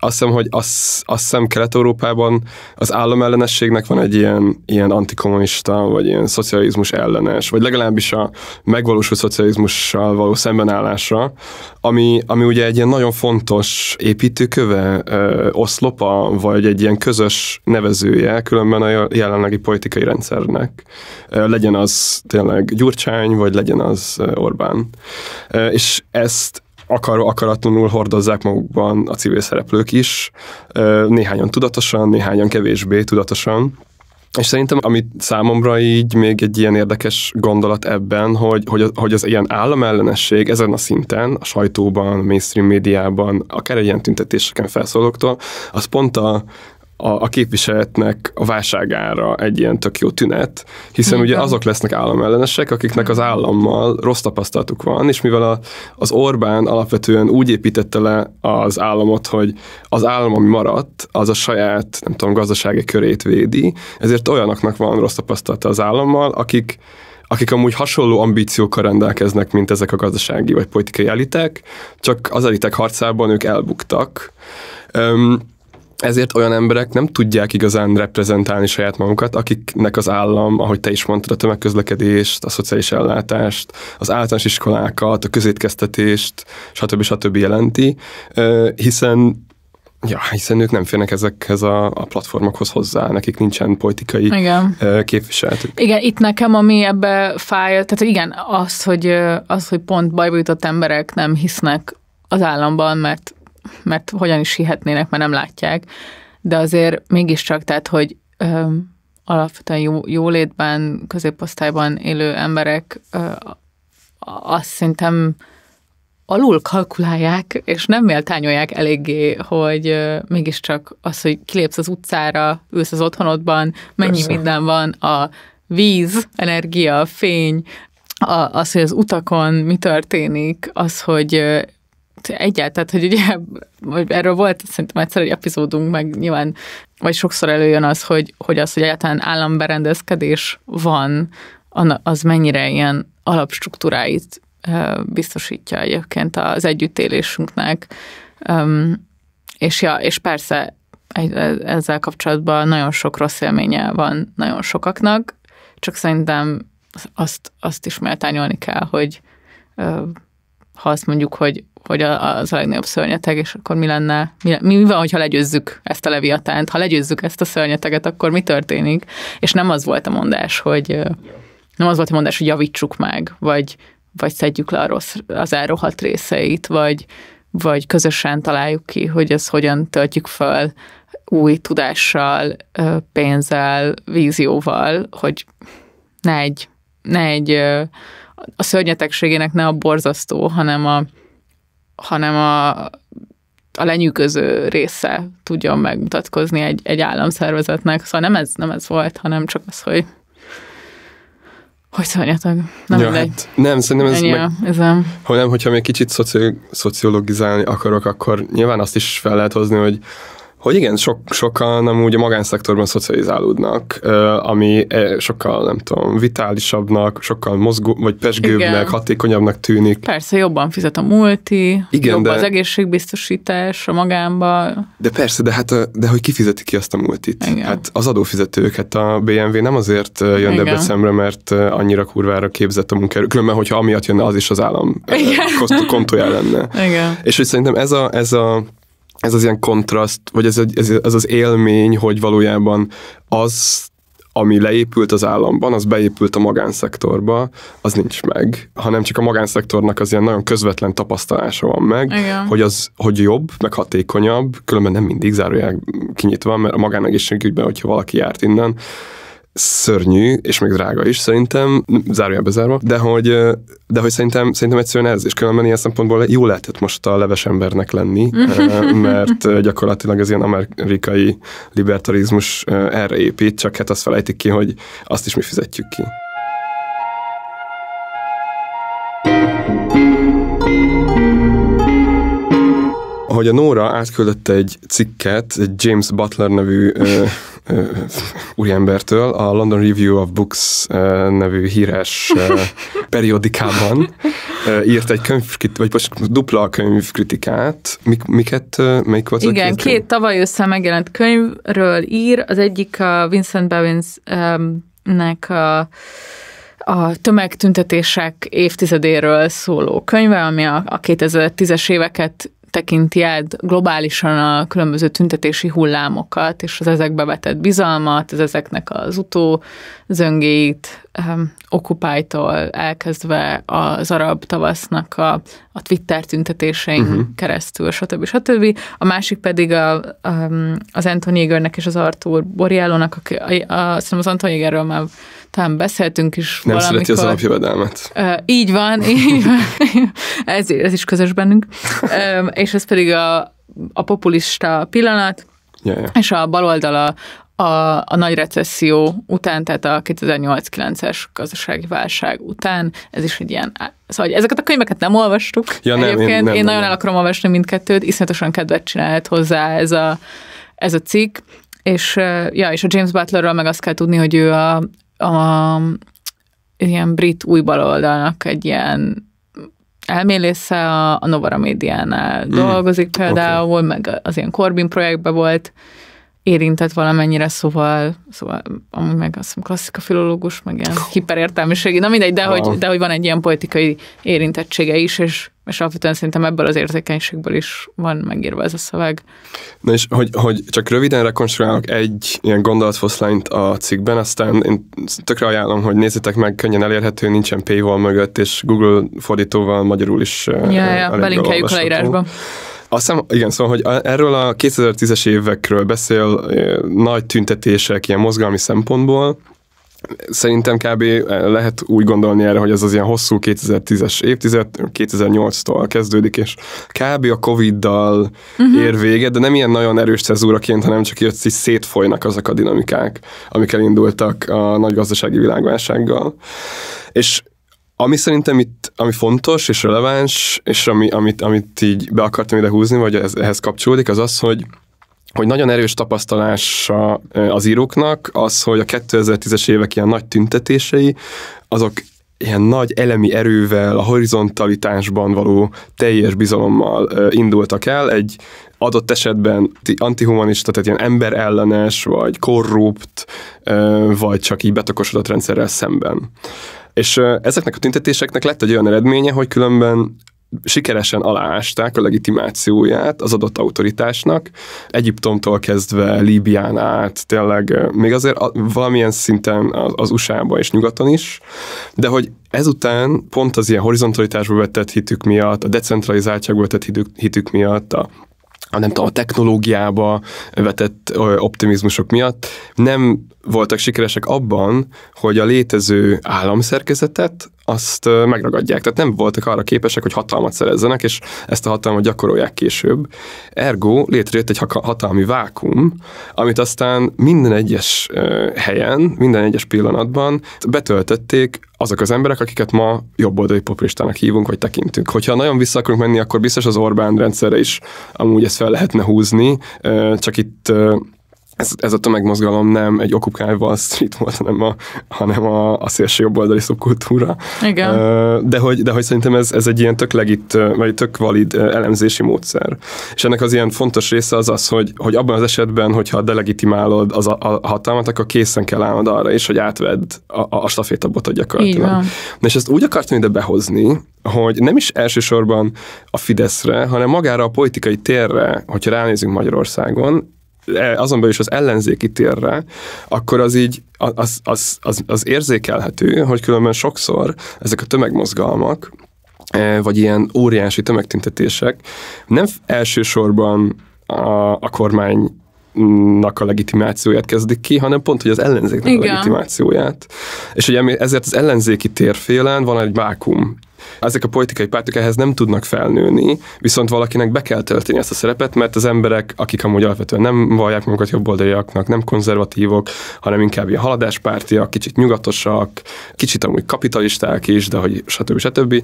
azt hiszem, hogy az, azt hiszem Kelet-Európában az államellenességnek van egy ilyen, ilyen antikommunista, vagy ilyen szocializmus ellenes, vagy legalábbis a megvalósult szocializmussal való szembenállásra, ami, ami ugye egy ilyen nagyon fontos építőköve, ö, oszlopa, vagy egy ilyen közös nevezője különben a jelenlegi politikai rendszernek. Ö, legyen az tényleg Gyurcsány, vagy legyen az Orbán. Ö, és ezt akar, akaratlanul hordozzák magukban a civil szereplők is, néhányan tudatosan, néhányan kevésbé tudatosan. És szerintem, amit számomra így még egy ilyen érdekes gondolat ebben, hogy, hogy, hogy az ilyen államellenesség ezen a szinten, a sajtóban, mainstream médiában, akár egy ilyen tüntetéseken felszólóktól, az pont a a, a képviseletnek a válságára egy ilyen tök jó tünet, hiszen Igen. ugye azok lesznek államellenesek, akiknek az állammal rossz tapasztalatuk van, és mivel a, az Orbán alapvetően úgy építette le az államot, hogy az állam, ami maradt, az a saját, nem tudom, gazdasági körét védi, ezért olyanoknak van rossz tapasztalata az állammal, akik akik amúgy hasonló ambíciókkal rendelkeznek, mint ezek a gazdasági vagy politikai elitek, csak az elitek harcában ők elbuktak. Um, ezért olyan emberek nem tudják igazán reprezentálni saját magukat, akiknek az állam, ahogy te is mondtad, a tömegközlekedést, a szociális ellátást, az általános iskolákat, a közétkeztetést, stb. stb. jelenti, hiszen Ja, hiszen ők nem férnek ezekhez a, a platformokhoz hozzá, nekik nincsen politikai igen. képviseletük. Igen, itt nekem, ami ebbe fáj, tehát igen, az, hogy, az, hogy pont bajba jutott emberek nem hisznek az államban, mert mert hogyan is hihetnének, mert nem látják, de azért mégiscsak, tehát, hogy ö, alapvetően jó, jólétben, középosztályban élő emberek ö, azt szerintem alul kalkulálják, és nem méltányolják eléggé, hogy ö, mégiscsak az, hogy kilépsz az utcára, ülsz az otthonodban, mennyi Persze. minden van a víz, energia, fény, a, az, hogy az utakon mi történik, az, hogy egyáltalán, hogy ugye vagy erről volt szerintem egyszer egy epizódunk, meg nyilván, vagy sokszor előjön az, hogy, hogy az, hogy egyáltalán államberendezkedés van, az mennyire ilyen alapstruktúráit biztosítja egyébként az együttélésünknek. És, ja, és persze e, ezzel kapcsolatban nagyon sok rossz élménye van nagyon sokaknak, csak szerintem azt, azt is méltányolni kell, hogy ha azt mondjuk, hogy hogy a, az a legnagyobb szörnyeteg, és akkor mi lenne, mi, mi van, ha legyőzzük ezt a leviatánt, ha legyőzzük ezt a szörnyeteget, akkor mi történik? És nem az volt a mondás, hogy nem az volt a mondás, hogy javítsuk meg, vagy, vagy szedjük le a rossz, az elrohadt részeit, vagy, vagy közösen találjuk ki, hogy ezt hogyan töltjük fel új tudással, pénzzel, vízióval, hogy ne egy, ne egy a szörnyetegségének ne a borzasztó, hanem a, hanem a, a lenyűgöző része tudjon megmutatkozni egy, egy államszervezetnek. Szóval nem ez, nem ez volt, hanem csak az, hogy hogy szóljatok? Nem ja, hát nem, szerintem ez Ennyi meg, ezem. Ha nem, hogyha még kicsit szoci, szociologizálni akarok, akkor nyilván azt is fel lehet hozni, hogy hogy igen, sok, sokan amúgy a magánszektorban szocializálódnak, ami sokkal, nem tudom, vitálisabbnak, sokkal mozgó, vagy pesgőbbnek, igen. hatékonyabbnak tűnik. Persze, jobban fizet a multi, igen, jobb de... az egészségbiztosítás a magánba. De persze, de hát de hogy fizeti ki azt a multit? Igen. Hát az adófizetők, hát a BMW nem azért jön igen. szemre, mert annyira kurvára képzett a munkáról. különben, hogyha amiatt jönne, az is az állam kontójá lenne. Igen. És hogy szerintem ez a, ez a ez az ilyen kontraszt, vagy ez, ez, ez az élmény, hogy valójában az, ami leépült az államban, az beépült a magánszektorba, az nincs meg, hanem csak a magánszektornak az ilyen nagyon közvetlen tapasztalása van meg, Igen. hogy az hogy jobb, meg hatékonyabb, különben nem mindig zárulják kinyitva, mert a magánegészségügyben, hogyha valaki járt innen, szörnyű, és még drága is szerintem, zárja bezárva, de hogy, de hogy szerintem, szerintem egyszerűen ez, és különben ilyen szempontból jó lehetett most a leves embernek lenni, mert gyakorlatilag az ilyen amerikai libertarizmus erre épít, csak hát azt felejtik ki, hogy azt is mi fizetjük ki. hogy a Nóra átküldött egy cikket egy James Butler nevű ö, ö, úriembertől a London Review of Books ö, nevű híres ö, periodikában ö, írt egy könyv, vagy most dupla könyvkritikát. Mik, miket, ö, melyik volt Igen, két, két tavaly össze megjelent könyvről ír, az egyik a Vincent Bevinsnek a a tömegtüntetések évtizedéről szóló könyve, ami a, a 2010-es éveket tekinti át globálisan a különböző tüntetési hullámokat, és az ezekbe vetett bizalmat, az ezeknek az utó zöngéit, um, ehm, Occupy-tól elkezdve az arab tavasznak a, a Twitter tüntetésein uh-huh. keresztül, stb. stb. A másik pedig a, um, az Anthony Egernek és az Arthur Borjálónak, aki, a, a, hiszem az Anthony Egerről már talán beszéltünk is Nem valamikor. szereti az alapjövedelmet. Uh, így van, így van. ez, ez is közös bennünk. um, és ez pedig a, a populista pillanat, yeah, yeah. és a baloldala a, a nagy recesszió után, tehát a 2008-9-es gazdasági válság után, ez is egy ilyen, szóval ezeket a könyveket nem olvastuk. Ja, nem, Egyébként én, nem, én nem, nagyon nem. el akarom olvasni mindkettőt, iszonyatosan kedvet csinált hozzá ez a, ez a cikk, és, ja, és a James Butlerről meg azt kell tudni, hogy ő a, a, ilyen brit új baloldalnak egy ilyen elmélésze a, a Novara médiánál mm. dolgozik például, okay. meg az ilyen Corbyn projektben volt, érintett valamennyire, szóval, szóval amúgy meg azt hiszem klasszika filológus, meg ilyen hiperértelmiségi, na mindegy, de, hogy, de hogy van egy ilyen politikai érintettsége is, és, és alapvetően szerintem ebből az érzékenységből is van megírva ez a szöveg. Na és hogy, hogy csak röviden rekonstruálok egy ilyen gondolatfoszlányt a cikkben, aztán én tökre ajánlom, hogy nézzétek meg, könnyen elérhető, nincsen paywall mögött, és Google fordítóval magyarul is Ja, ja, belinkeljük a leírásba. Azt hiszem, igen, szóval, hogy erről a 2010-es évekről beszél nagy tüntetések ilyen mozgalmi szempontból, Szerintem kb. lehet úgy gondolni erre, hogy ez az ilyen hosszú 2010-es évtized, 2008-tól kezdődik, és kb. a Covid-dal uh-huh. ér véget, de nem ilyen nagyon erős cezúraként, hanem csak így szétfolynak azok a dinamikák, amik elindultak a nagy gazdasági világválsággal. És ami szerintem itt, ami fontos és releváns, és ami, amit, amit így be akartam ide húzni, vagy ez, ehhez kapcsolódik, az az, hogy hogy nagyon erős tapasztalása eh, az íróknak az, hogy a 2010-es évek ilyen nagy tüntetései, azok ilyen nagy elemi erővel, a horizontalitásban való teljes bizalommal eh, indultak el. Egy adott esetben antihumanista, tehát ilyen emberellenes, vagy korrupt, eh, vagy csak így betakosodott rendszerrel szemben. És ezeknek a tüntetéseknek lett egy olyan eredménye, hogy különben sikeresen aláásták a legitimációját az adott autoritásnak, Egyiptomtól kezdve Líbián át, tényleg még azért valamilyen szinten az USA-ba és nyugaton is, de hogy ezután pont az ilyen horizontalitásba vetett hitük miatt, a decentralizáltságba vetett hitük miatt, a a, nem tudom, a technológiába vetett optimizmusok miatt nem voltak sikeresek abban, hogy a létező államszerkezetet azt megragadják. Tehát nem voltak arra képesek, hogy hatalmat szerezzenek, és ezt a hatalmat gyakorolják később. Ergo létrejött egy hatalmi vákum, amit aztán minden egyes helyen, minden egyes pillanatban betöltötték azok az emberek, akiket ma jobboldali populistának hívunk, vagy tekintünk. Hogyha nagyon vissza akarunk menni, akkor biztos az Orbán rendszerre is amúgy ezt fel lehetne húzni, csak itt ez, ez a tömegmozgalom nem egy Occupy Wall Street volt, hanem a, hanem a, a szélső jobboldali szubkultúra. Igen. De hogy, de hogy szerintem ez, ez egy ilyen tök legit, vagy tök valid elemzési módszer. És ennek az ilyen fontos része az az, hogy, hogy abban az esetben, hogyha delegitimálod az a, a hatalmat, akkor készen kell állnod arra is, hogy átvedd a, a a gyakorlatilag. És ezt úgy akartam ide behozni, hogy nem is elsősorban a Fideszre, hanem magára a politikai térre, hogyha ránézünk Magyarországon, E, azon belül is az ellenzéki térre, akkor az így az, az, az, az érzékelhető, hogy különben sokszor ezek a tömegmozgalmak, e, vagy ilyen óriási tömegtüntetések nem elsősorban a, a kormány nak a legitimációját kezdik ki, hanem pont, hogy az ellenzéknek Igen. a legitimációját. És ugye ezért az ellenzéki térfélen van egy vákum ezek a politikai pártok ehhez nem tudnak felnőni, viszont valakinek be kell tölteni ezt a szerepet, mert az emberek, akik amúgy alapvetően nem vallják magukat jobboldaliaknak, nem konzervatívok, hanem inkább ilyen haladáspártiak, kicsit nyugatosak, kicsit amúgy kapitalisták is, de hogy stb. stb.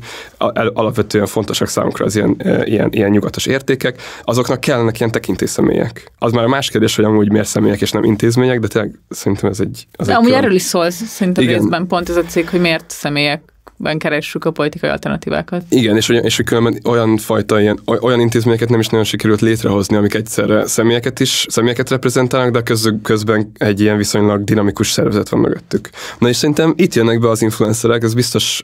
Alapvetően fontosak számukra az ilyen, e, ilyen, ilyen nyugatos értékek, azoknak kellenek ilyen tekintélyszemélyek. Az már a más kérdés, hogy amúgy miért személyek és nem intézmények, de tényleg szerintem ez egy... Az de egy amúgy külön... erről is szólsz, szerintem részben pont ez a cég, hogy miért személyek ben keressük a politikai alternatívákat. Igen, és, és hogy különben olyan fajta ilyen, olyan intézményeket nem is nagyon sikerült létrehozni, amik egyszerre személyeket is, személyeket reprezentálnak, de közben, közben egy ilyen viszonylag dinamikus szervezet van mögöttük. Na és szerintem itt jönnek be az influencerek, ez biztos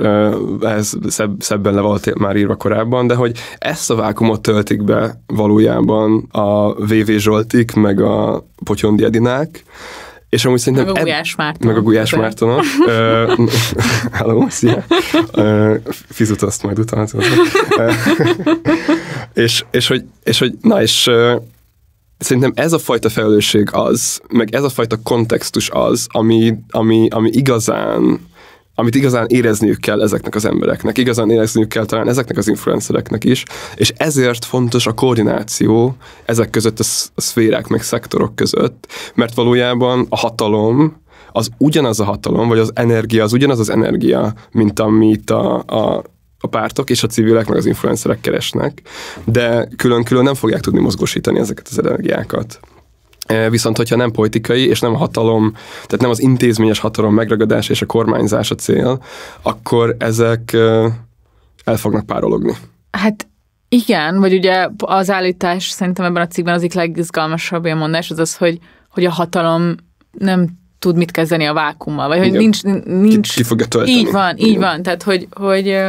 ez szebb, szebben le volt már írva korábban, de hogy ezt a vákumot töltik be valójában a VV Zsoltik, meg a Potyondi Edinák, és amúgy szerintem... Meg a Gulyás Márton. Meg a Gulyás Márton. Hello, szia. Fizut azt majd utána és, és, hogy, és hogy, na és szerintem ez a fajta felelősség az, meg ez a fajta kontextus az, ami, ami, ami igazán amit igazán érezniük kell ezeknek az embereknek, igazán érezniük kell talán ezeknek az influencereknek is, és ezért fontos a koordináció ezek között a szférák meg szektorok között, mert valójában a hatalom az ugyanaz a hatalom, vagy az energia az ugyanaz az energia, mint amit a, a a pártok és a civilek, meg az influencerek keresnek, de külön-külön nem fogják tudni mozgósítani ezeket az energiákat. Viszont, hogyha nem politikai, és nem a hatalom, tehát nem az intézményes hatalom megragadás és a kormányzás a cél, akkor ezek el fognak párologni. Hát igen, vagy ugye az állítás szerintem ebben a cikkben az egyik legizgalmasabb ilyen mondás az az, hogy, hogy a hatalom nem tud mit kezdeni a vákummal, vagy hogy igen. nincs... nincs ki, ki fogja tölteni. Így van, így igen. van, tehát hogy, hogy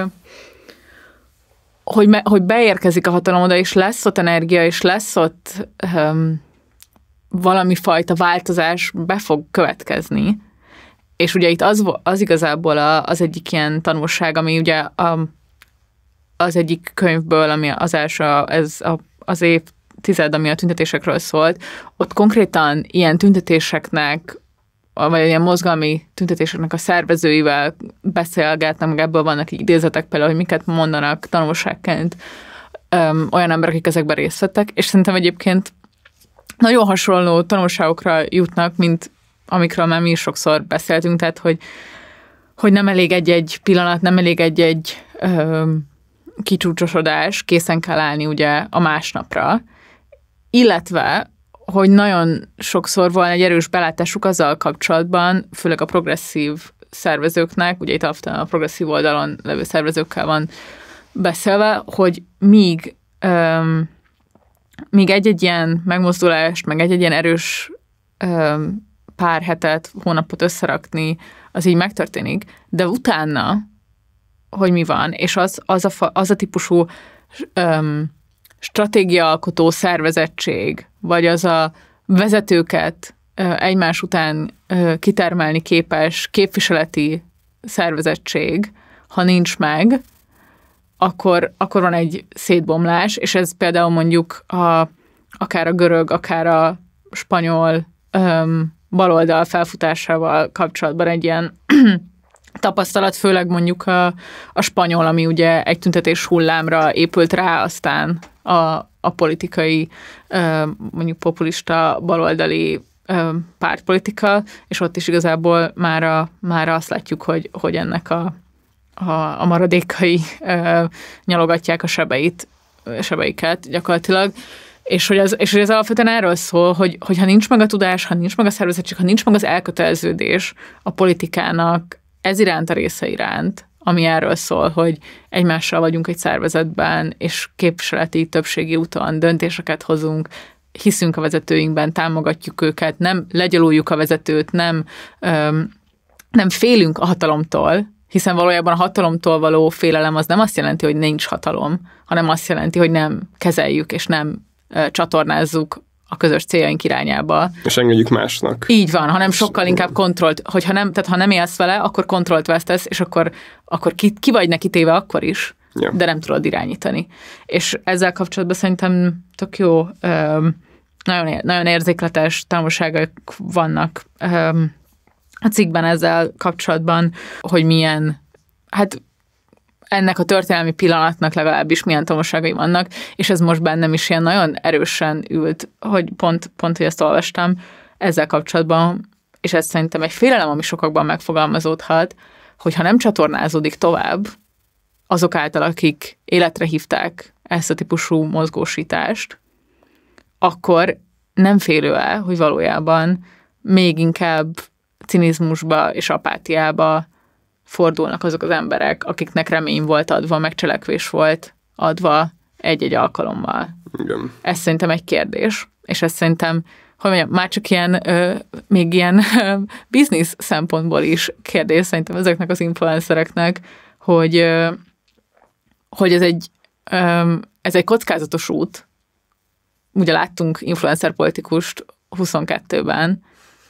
hogy, hogy beérkezik a hatalom oda, és lesz ott energia, és lesz ott um, valami fajta változás be fog következni. És ugye itt az, az igazából a, az egyik ilyen tanulság, ami ugye a, az egyik könyvből, ami az első, ez a, az év tized, ami a tüntetésekről szólt, ott konkrétan ilyen tüntetéseknek, vagy ilyen mozgalmi tüntetéseknek a szervezőivel beszélgetnek, meg ebből vannak idézetek például, hogy miket mondanak tanulságként olyan emberek, akik ezekben részt vettek, és szerintem egyébként nagyon hasonló tanulságokra jutnak, mint amikről már mi is sokszor beszéltünk, tehát hogy, hogy nem elég egy-egy pillanat, nem elég egy-egy ö, kicsúcsosodás, készen kell állni ugye a másnapra, illetve, hogy nagyon sokszor van egy erős belátásuk azzal kapcsolatban, főleg a progresszív szervezőknek, ugye itt alapvetően a progresszív oldalon levő szervezőkkel van beszélve, hogy míg öm, még egy-egy ilyen megmozdulást, meg egy-egy ilyen erős ö, pár hetet, hónapot összerakni, az így megtörténik, de utána, hogy mi van, és az, az, a, fa, az a típusú ö, stratégiaalkotó szervezettség, vagy az a vezetőket ö, egymás után ö, kitermelni képes képviseleti szervezettség, ha nincs meg, akkor, akkor van egy szétbomlás, és ez például mondjuk a, akár a görög, akár a spanyol öm, baloldal felfutásával kapcsolatban egy ilyen tapasztalat, főleg mondjuk a, a spanyol, ami ugye egy tüntetés hullámra épült rá, aztán a, a politikai, öm, mondjuk populista, baloldali öm, pártpolitika, és ott is igazából már, a, már azt látjuk, hogy, hogy ennek a ha a maradékai ö, nyalogatják a sebeit, sebeiket gyakorlatilag, és hogy, az, és hogy ez alapvetően erről szól, hogy, hogy ha nincs meg a tudás, ha nincs meg a szervezettség, ha nincs meg az elköteleződés a politikának ez iránt a része iránt, ami erről szól, hogy egymással vagyunk egy szervezetben, és képviseleti többségi úton döntéseket hozunk, hiszünk a vezetőinkben, támogatjuk őket, nem legyaluljuk a vezetőt, nem, öm, nem félünk a hatalomtól, hiszen valójában a hatalomtól való félelem az nem azt jelenti, hogy nincs hatalom, hanem azt jelenti, hogy nem kezeljük és nem uh, csatornázzuk a közös céljaink irányába. És engedjük másnak. Így van, hanem sokkal inkább kontrollt, hogyha nem, tehát ha nem élsz vele, akkor kontrollt vesztesz, és akkor, akkor ki, ki vagy neki téve akkor is, ja. de nem tudod irányítani. És ezzel kapcsolatban szerintem tök jó, nagyon, nagyon érzékletes tanulságok vannak a cikkben ezzel kapcsolatban, hogy milyen, hát ennek a történelmi pillanatnak legalábbis milyen tanulságai vannak, és ez most bennem is ilyen nagyon erősen ült, hogy pont, pont hogy ezt olvastam ezzel kapcsolatban, és ez szerintem egy félelem, ami sokakban megfogalmazódhat, hogyha nem csatornázódik tovább azok által, akik életre hívták ezt a típusú mozgósítást, akkor nem félő el, hogy valójában még inkább cinizmusba és apátiába fordulnak azok az emberek, akiknek remény volt adva, meg cselekvés volt adva egy-egy alkalommal. Igen. Ez szerintem egy kérdés, és ez szerintem hogy mondjam, már csak ilyen, ö, még ilyen ö, biznisz szempontból is kérdés szerintem ezeknek az influencereknek, hogy, ö, hogy ez egy, ö, ez egy kockázatos út. Ugye láttunk influencer politikust 22-ben,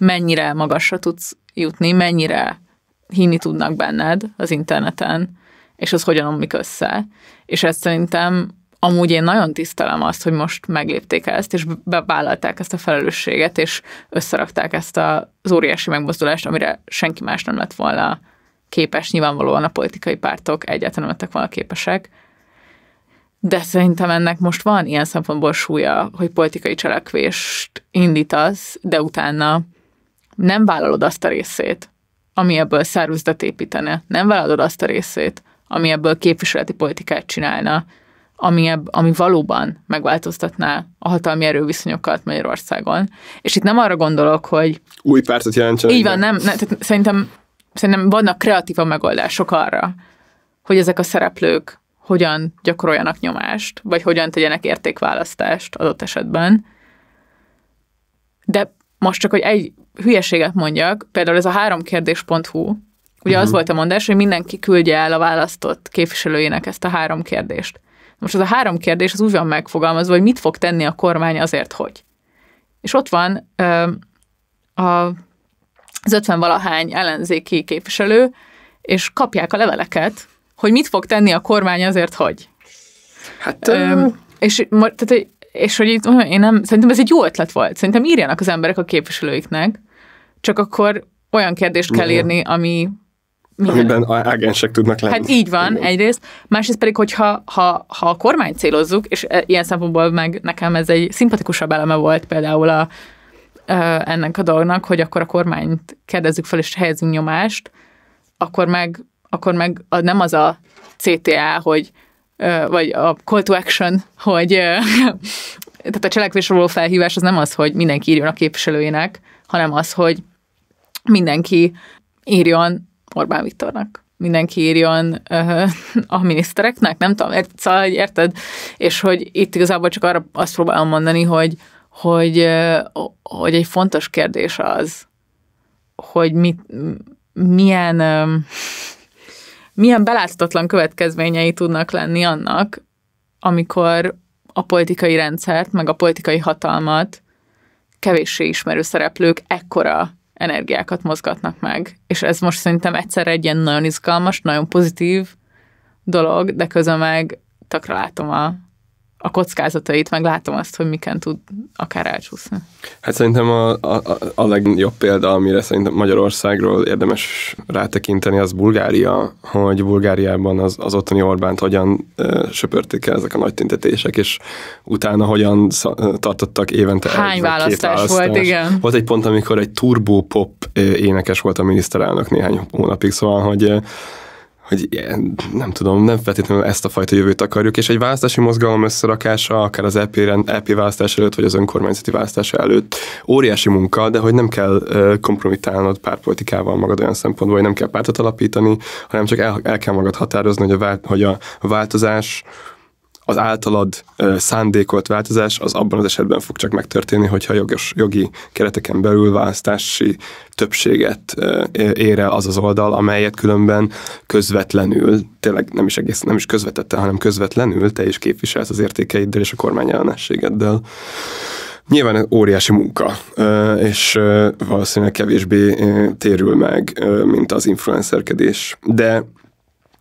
mennyire magasra tudsz jutni, mennyire hinni tudnak benned az interneten, és az hogyan omlik össze. És ezt szerintem amúgy én nagyon tisztelem azt, hogy most meglépték ezt, és bevállalták ezt a felelősséget, és összerakták ezt az óriási megmozdulást, amire senki más nem lett volna képes, nyilvánvalóan a politikai pártok egyáltalán lettek volna képesek. De szerintem ennek most van ilyen szempontból súlya, hogy politikai cselekvést indítasz, de utána nem vállalod azt a részét, ami ebből szervezetet építene, nem vállalod azt a részét, ami ebből képviseleti politikát csinálna, ami, ebb, ami valóban megváltoztatná a hatalmi erőviszonyokat Magyarországon. És itt nem arra gondolok, hogy... Új pártot jelentsen. Így van, nem, nem tehát szerintem, szerintem vannak a megoldások arra, hogy ezek a szereplők hogyan gyakoroljanak nyomást, vagy hogyan tegyenek értékválasztást adott esetben. De most csak, hogy egy hülyeséget mondjak, például ez a háromkérdés.hu, ugye uh-huh. az mhm. volt a mondás, hogy mindenki küldje el a választott képviselőjének ezt a három kérdést. Most az a három kérdés az úgy van megfogalmazva, hogy mit fog tenni a kormány azért, hogy. És ott van ö, a, az 50 valahány ellenzéki képviselő, és kapják a leveleket, hogy mit fog tenni a kormány azért, hogy. Hát, ö... és tehát, hogy és hogy itt, én nem, szerintem ez egy jó ötlet volt. Szerintem írjanak az emberek a képviselőiknek, csak akkor olyan kérdést kell írni, ami milyen? Amiben ágensek tudnak lenni. Hát így van, Igen. egyrészt. Másrészt pedig, hogyha ha, ha a kormányt célozzuk, és e, ilyen szempontból meg nekem ez egy szimpatikusabb eleme volt például a, e, ennek a dolognak, hogy akkor a kormányt kérdezzük fel és helyezünk nyomást, akkor meg, akkor meg a nem az a CTA, hogy vagy a call to action, hogy tehát a cselekvésről való felhívás az nem az, hogy mindenki írjon a képviselőjének, hanem az, hogy mindenki írjon Orbán Viktornak mindenki írjon a minisztereknek, nem tudom, szóval, érted? És hogy itt igazából csak arra azt próbálom mondani, hogy, hogy, hogy egy fontos kérdés az, hogy mit, milyen milyen beláthatatlan következményei tudnak lenni annak, amikor a politikai rendszert, meg a politikai hatalmat kevéssé ismerő szereplők ekkora energiákat mozgatnak meg. És ez most szerintem egyszer egy ilyen nagyon izgalmas, nagyon pozitív dolog, de közben meg tökre látom a a kockázatait, meg látom azt, hogy miken tud akár elcsúszni. Hát szerintem a, a, a legjobb példa, amire szerintem Magyarországról érdemes rátekinteni, az Bulgária, hogy Bulgáriában az, az ottani Orbánt hogyan e, söpörték el ezek a nagy tüntetések, és utána hogyan tartottak évente Hány egy, választás, választás volt, igen. Volt egy pont, amikor egy Pop énekes volt a miniszterelnök néhány hónapig, szóval, hogy hogy nem tudom, nem feltétlenül ezt a fajta jövőt akarjuk, és egy választási mozgalom összerakása, akár az EP, EP e választás előtt, vagy az önkormányzati választás előtt, óriási munka, de hogy nem kell kompromitálnod pártpolitikával magad olyan szempontból, hogy nem kell pártot alapítani, hanem csak el, el kell magad határozni, hogy a, hogy a változás az általad szándékolt változás az abban az esetben fog csak megtörténni, hogyha jogos, jogi kereteken belül választási többséget ér el az az oldal, amelyet különben közvetlenül, tényleg nem is egész, nem is közvetette, hanem közvetlenül te is képviselsz az értékeiddel és a kormányellenességeddel. Nyilván óriási munka, és valószínűleg kevésbé térül meg, mint az influencerkedés. De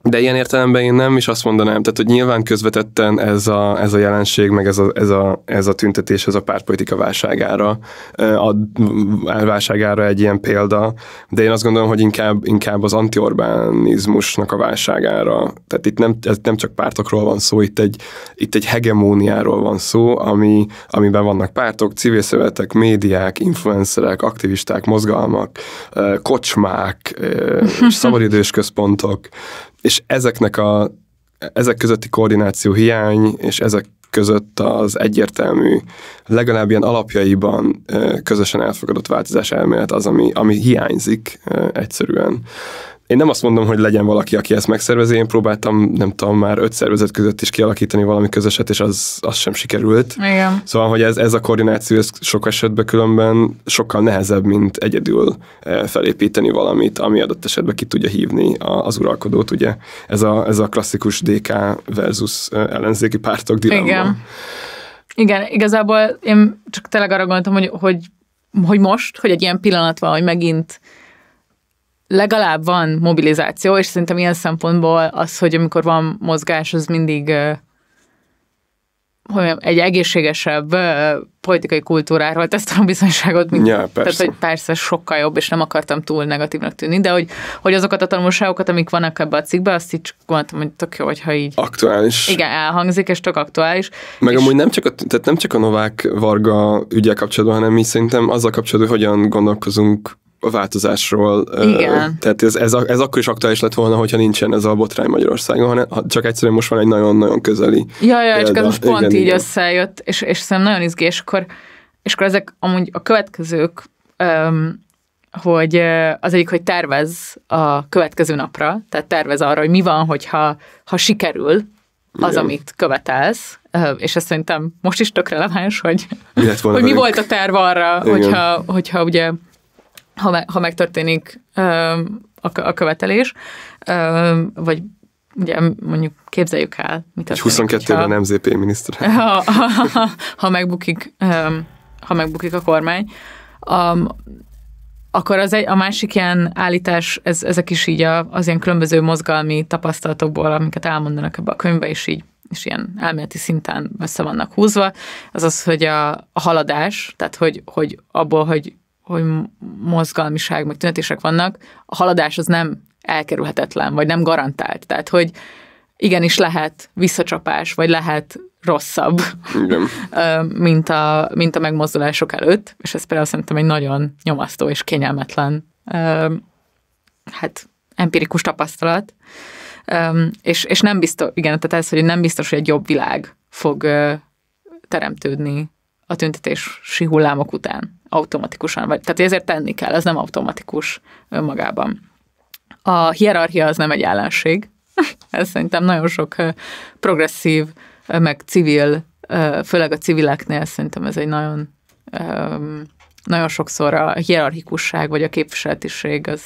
de ilyen értelemben én nem is azt mondanám, tehát hogy nyilván közvetetten ez a, ez a jelenség, meg ez a, ez, a, ez a tüntetés, ez a pártpolitika válságára, a válságára egy ilyen példa, de én azt gondolom, hogy inkább, inkább az antiorbanizmusnak a válságára. Tehát itt nem, ez nem csak pártokról van szó, itt egy, itt egy hegemóniáról van szó, ami, amiben vannak pártok, civil szövetek, médiák, influencerek, aktivisták, mozgalmak, kocsmák, szabadidős központok, és ezeknek a, ezek közötti koordináció hiány, és ezek között az egyértelmű, legalább ilyen alapjaiban közösen elfogadott változás elmélet az, ami, ami hiányzik egyszerűen én nem azt mondom, hogy legyen valaki, aki ezt megszervezi, én próbáltam, nem tudom, már öt szervezet között is kialakítani valami közöset, és az, az sem sikerült. Igen. Szóval, hogy ez, ez a koordináció ez sok esetben különben sokkal nehezebb, mint egyedül eh, felépíteni valamit, ami adott esetben ki tudja hívni az uralkodót, ugye. Ez a, ez a klasszikus DK versus eh, ellenzéki pártok dilemma. Igen. Igen, igazából én csak tényleg arra gondoltam, hogy, hogy, hogy most, hogy egy ilyen pillanat van, hogy megint legalább van mobilizáció, és szerintem ilyen szempontból az, hogy amikor van mozgás, az mindig hogy egy egészségesebb politikai kultúráról ezt a bizonyságot, mint ja, persze. Tehát, hogy persze sokkal jobb, és nem akartam túl negatívnak tűnni, de hogy, hogy azokat a tanulságokat, amik vannak ebbe a cikkbe, azt így gondoltam, hogy tök jó, hogyha így... Aktuális. Igen, elhangzik, és tök aktuális. Meg és... amúgy nem csak, a, tehát nem csak a Novák Varga ügyel kapcsolatban, hanem mi szerintem azzal kapcsolatban, hogy hogyan gondolkozunk a változásról. Igen. Tehát ez, ez, ez akkor is aktuális lett volna, hogyha nincsen ez a botrány Magyarországon, hanem csak egyszerűen most van egy nagyon-nagyon közeli. Ja, ja, példa. csak ez most pont igen, így igen. összejött, és, és szerintem nagyon izgé, és akkor, és akkor ezek amúgy a következők, um, hogy az egyik, hogy tervez a következő napra, tehát tervez arra, hogy mi van, hogyha ha sikerül, az, Igen. amit követelsz, és ezt szerintem most is tök releváns, hogy mi, volna hogy mi volt a terv arra, hogyha, hogyha ugye ha, me, ha megtörténik a, a követelés, vagy ugye mondjuk képzeljük el, mit az 22 éve nem ZP miniszter. Ha, ha, ha, ha, megbukik, ha megbukik a kormány, a, akkor az egy, a másik ilyen állítás, ez, ezek is így a, az ilyen különböző mozgalmi tapasztalatokból, amiket elmondanak ebbe a könyvbe, és így és ilyen elméleti szinten össze vannak húzva, az az, hogy a, a haladás, tehát hogy, hogy abból, hogy hogy mozgalmiság, meg tünetések vannak, a haladás az nem elkerülhetetlen, vagy nem garantált. Tehát, hogy igenis lehet visszacsapás, vagy lehet rosszabb, Igen. mint, a, mint a megmozdulások előtt, és ez például szerintem egy nagyon nyomasztó és kényelmetlen hát empirikus tapasztalat, és, és nem biztos, igen, tehát ez, hogy nem biztos, hogy egy jobb világ fog teremtődni a tüntetési hullámok után automatikusan, vagy, tehát ezért tenni kell, ez nem automatikus önmagában. A hierarchia az nem egy ellenség, ez szerintem nagyon sok progresszív, meg civil, főleg a civileknél szerintem ez egy nagyon nagyon sokszor a hierarchikusság vagy a képviseletiség az,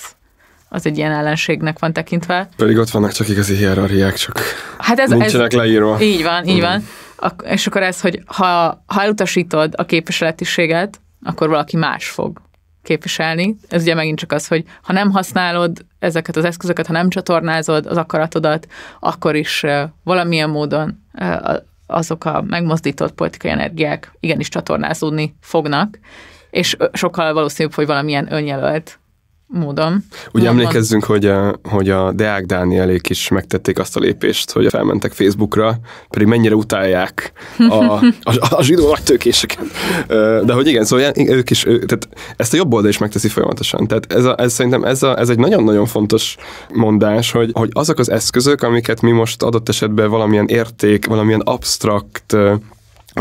az egy ilyen ellenségnek van tekintve. Pedig ott vannak csak igazi hierarchiák, csak hát ez, nincsenek ez, leírva. Így van, így mm. van. Ak- és akkor ez, hogy ha, ha elutasítod a képviseletiséget, akkor valaki más fog képviselni. Ez ugye megint csak az, hogy ha nem használod ezeket az eszközöket, ha nem csatornázod az akaratodat, akkor is valamilyen módon azok a megmozdított politikai energiák igenis csatornázódni fognak, és sokkal valószínűbb, hogy valamilyen önjelölt módon. Ugye módon. emlékezzünk, hogy a, hogy a Deák Dánielék is megtették azt a lépést, hogy felmentek Facebookra, pedig mennyire utálják a, a, a zsidó nagytőkéseket. De hogy igen, szóval ők is, ők, tehát ezt a jobb oldal is megteszi folyamatosan. Tehát ez, a, ez szerintem ez, a, ez egy nagyon-nagyon fontos mondás, hogy, hogy azok az eszközök, amiket mi most adott esetben valamilyen érték, valamilyen abstrakt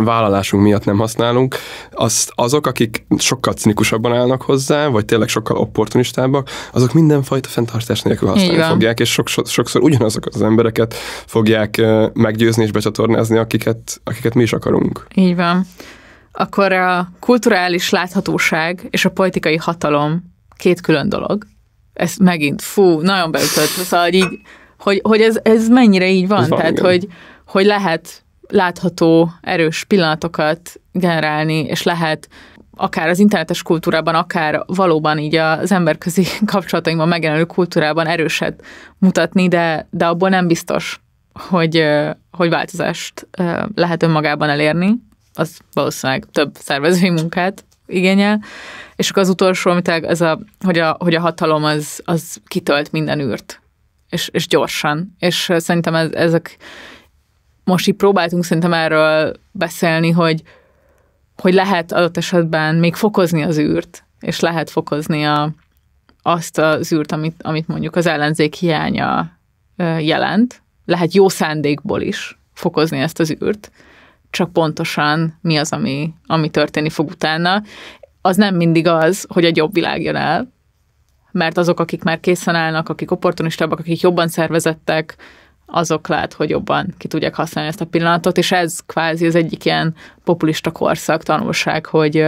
vállalásunk miatt nem használunk, azt azok, akik sokkal cinikusabban állnak hozzá, vagy tényleg sokkal opportunistábbak, azok mindenfajta fenntartás nélkül használni Igen. fogják, és sokszor, sokszor az embereket fogják meggyőzni és becsatornázni, akiket, akiket mi is akarunk. Így van. Akkor a kulturális láthatóság és a politikai hatalom két külön dolog. Ez megint, fú, nagyon beütött. Szóval, hogy, így, hogy, hogy ez, ez mennyire így van. van Tehát, igen. hogy, hogy lehet látható, erős pillanatokat generálni, és lehet akár az internetes kultúrában, akár valóban így az emberközi kapcsolatainkban megjelenő kultúrában erőset mutatni, de, de abból nem biztos, hogy, hogy változást lehet önmagában elérni. Az valószínűleg több szervezői munkát igényel. És akkor az utolsó, amit ez a, hogy, a, hogy a hatalom az, az kitölt minden űrt, és, és gyorsan. És szerintem ez, ezek most így próbáltunk szerintem erről beszélni, hogy, hogy lehet adott esetben még fokozni az űrt, és lehet fokozni a, azt az űrt, amit, amit mondjuk az ellenzék hiánya jelent. Lehet jó szándékból is fokozni ezt az űrt, csak pontosan mi az, ami, ami történni fog utána. Az nem mindig az, hogy egy jobb világ jön el, mert azok, akik már készen állnak, akik opportunistábbak, akik jobban szervezettek, azok lehet, hogy jobban ki tudják használni ezt a pillanatot, és ez kvázi az egyik ilyen populista korszak tanulság, hogy,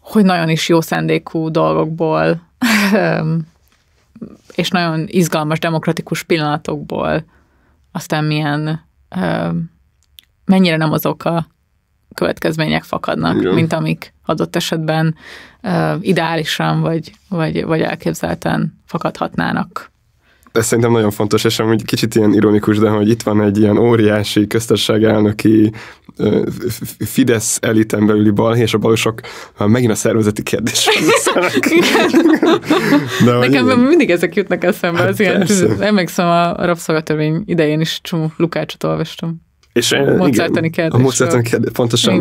hogy nagyon is jó szendékú dolgokból és nagyon izgalmas demokratikus pillanatokból aztán milyen mennyire nem azok a következmények fakadnak, Igen. mint amik adott esetben ideálisan vagy, vagy, vagy elképzelten fakadhatnának ez szerintem nagyon fontos, és amúgy kicsit ilyen ironikus, de hogy itt van egy ilyen óriási elnöki Fidesz eliten belüli bal, és a balosok megint a szervezeti kérdés. Szóval- de, Nekem igen. mindig ezek jutnak eszembe. Hát az ilyen, emlékszem, a rabszolgatörvény idején is csomó Lukácsot olvastam. És a mozertani kérdés. A mozertani kérdés, pontosan.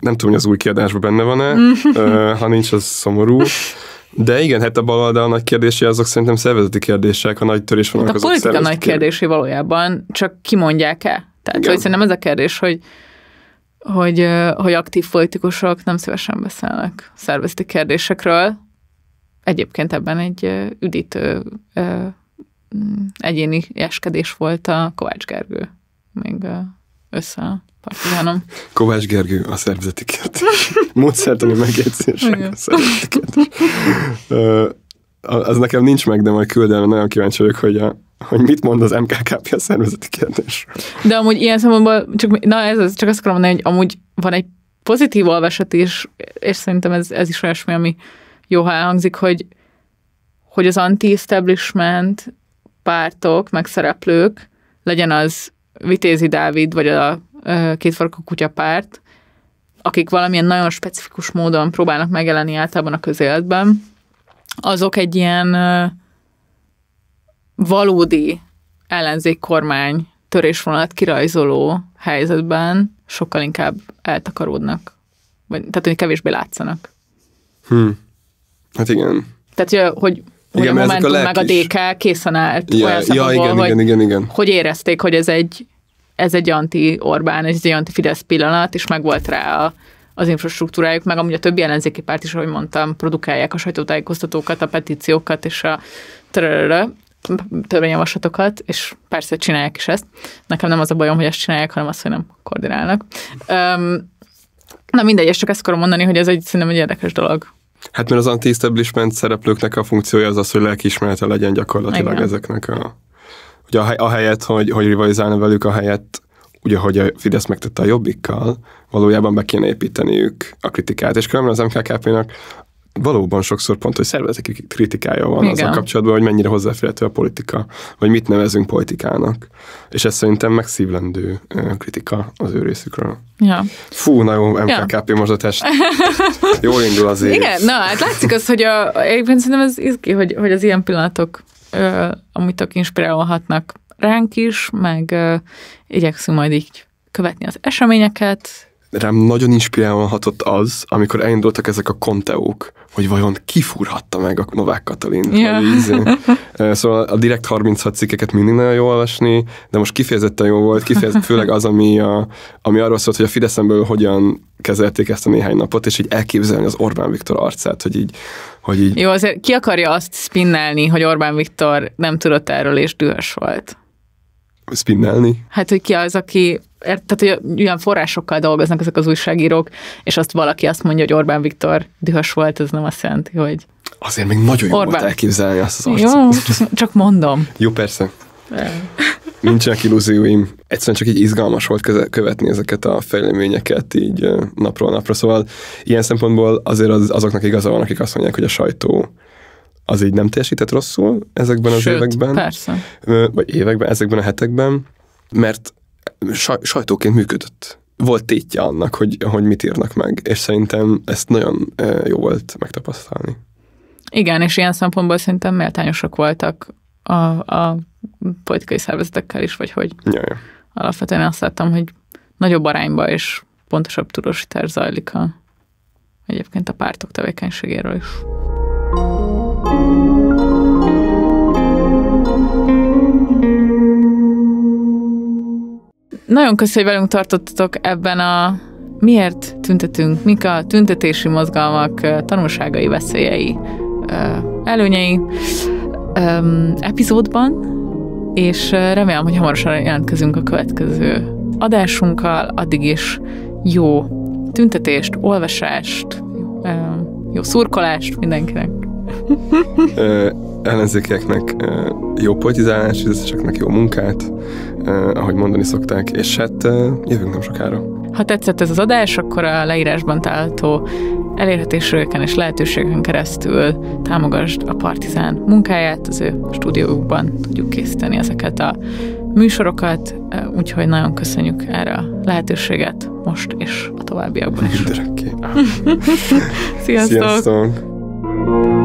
Nem tudom, hogy az új kiadásban benne van-e, ha nincs, az szomorú. De igen, hát a baloldal a nagy kérdése azok szerintem szervezeti kérdések, a nagy törés van. Hát a politika nagy kérdési valójában, csak kimondják-e? Tehát, igen. hogy szerintem ez a kérdés, hogy hogy, hogy aktív politikusok nem szívesen beszélnek szervezeti kérdésekről. Egyébként ebben egy üdítő egyéni eskedés volt a Kovács Gergő még össze kívánom. Kovács Gergő a szervezeti kérdés. Módszertani megjegyzés. a szervezeti kérdés. Az nekem nincs meg, de majd küldem, nagyon kíváncsi vagyok, hogy a hogy mit mond az MKKP a szervezeti kérdés. De amúgy ilyen szempontból, csak, na ez, az, csak azt akarom mondani, hogy amúgy van egy pozitív olvasat is, és szerintem ez, ez is olyasmi, ami jó, ha elhangzik, hogy, hogy az anti-establishment pártok, meg szereplők, legyen az Vitézi Dávid, vagy a két farkú kutyapárt, akik valamilyen nagyon specifikus módon próbálnak megjelenni általában a közéletben, azok egy ilyen valódi ellenzék-kormány törésvonalat kirajzoló helyzetben sokkal inkább eltakaródnak. Vagy, tehát, hogy kevésbé látszanak. Hm. Hát igen. Tehát, hogy hogy igen, a Momentum a meg a DK készen állt ja, olyan ja, igen, hogy, igen, igen, igen. hogy érezték, hogy ez egy ez egy anti-Orbán, ez egy anti-Fidesz pillanat, és meg volt rá a, az infrastruktúrájuk, meg amúgy a többi ellenzéki párt is, ahogy mondtam, produkálják a sajtótájékoztatókat, a petíciókat és a törvényjavaslatokat, és persze csinálják is ezt. Nekem nem az a bajom, hogy ezt csinálják, hanem az, hogy nem koordinálnak. Um, na mindegy, és csak ezt akarom mondani, hogy ez egy szerintem egy érdekes dolog. Hát mert az anti-establishment szereplőknek a funkciója az az, hogy lelkiismerete legyen gyakorlatilag Igen. ezeknek a hogy a helyet, hogy, hogy rivalizálna velük, a helyet ugye, hogy a Fidesz megtette a Jobbikkal, valójában be kéne építeniük a kritikát, és különben az MKKP-nak valóban sokszor pont, hogy szervezek kritikája van Igen. azzal kapcsolatban, hogy mennyire hozzáférhető a politika, vagy mit nevezünk politikának. És ez szerintem megszívlendő kritika az ő részükről. Ja. Fú, na jó, MKKP ja. most a test. Jól indul az év. Igen, na hát látszik az, hogy a, én szerintem ez izgi, hogy, hogy az ilyen pillanatok amitök inspirálhatnak ránk is, meg igyekszünk majd így követni az eseményeket. Rám nagyon inspirálhatott az, amikor elindultak ezek a konteók, hogy vajon kifúrhatta meg a Novák Katalin. Ja. Szóval a direkt 36 cikkeket mindig nagyon jó olvasni, de most kifejezetten jó volt, kifejezett főleg az, ami, a, ami arról szólt, hogy a fideszemből hogyan kezelték ezt a néhány napot, és így elképzelni az Orbán Viktor arcát, hogy így, hogy így... Jó, azért ki akarja azt spinnelni, hogy Orbán Viktor nem tudott erről, és dühös volt? Spinnelni? Hát, hogy ki az, aki tehát hogy olyan forrásokkal dolgoznak ezek az újságírók, és azt valaki azt mondja, hogy Orbán Viktor dühös volt, ez nem azt jelenti, hogy Azért még nagyon jó volt elképzelni azt az arcot. Jó, csak, mondom. Jó, persze. Nincsenek illúzióim. Egyszerűen csak így izgalmas volt követni ezeket a fejleményeket így napról napra. Szóval ilyen szempontból azért az, azoknak igaza van, akik azt mondják, hogy a sajtó az így nem teljesített rosszul ezekben az Sőt, években. persze. Vagy években, ezekben a hetekben, mert saj, sajtóként működött. Volt tétje annak, hogy, hogy mit írnak meg, és szerintem ezt nagyon jó volt megtapasztalni. Igen, és ilyen szempontból szerintem méltányosak voltak a, a politikai szervezetekkel is, vagy hogy ja, Ja. alapvetően azt láttam, hogy nagyobb arányba és pontosabb tudósítás zajlik a, egyébként a pártok tevékenységéről is. Nagyon köszönjük, hogy velünk tartottatok ebben a Miért tüntetünk? Mik a tüntetési mozgalmak eh, tanulságai, veszélyei? előnyei epizódban, és remélem, hogy hamarosan jelentkezünk a következő adásunkkal. Addig is jó tüntetést, olvasást, jó szurkolást mindenkinek. ellenzékeknek ö, jó politizálást, csak jó munkát, ö, ahogy mondani szokták, és hát jövünk nem sokára. Ha tetszett ez az adás, akkor a leírásban található elérhetésről és lehetőségeken keresztül támogasd a Partizán munkáját, az ő stúdiójukban tudjuk készíteni ezeket a műsorokat, eh, úgyhogy nagyon köszönjük erre a lehetőséget most és a továbbiakban is. Sziasztok! Sziasztok.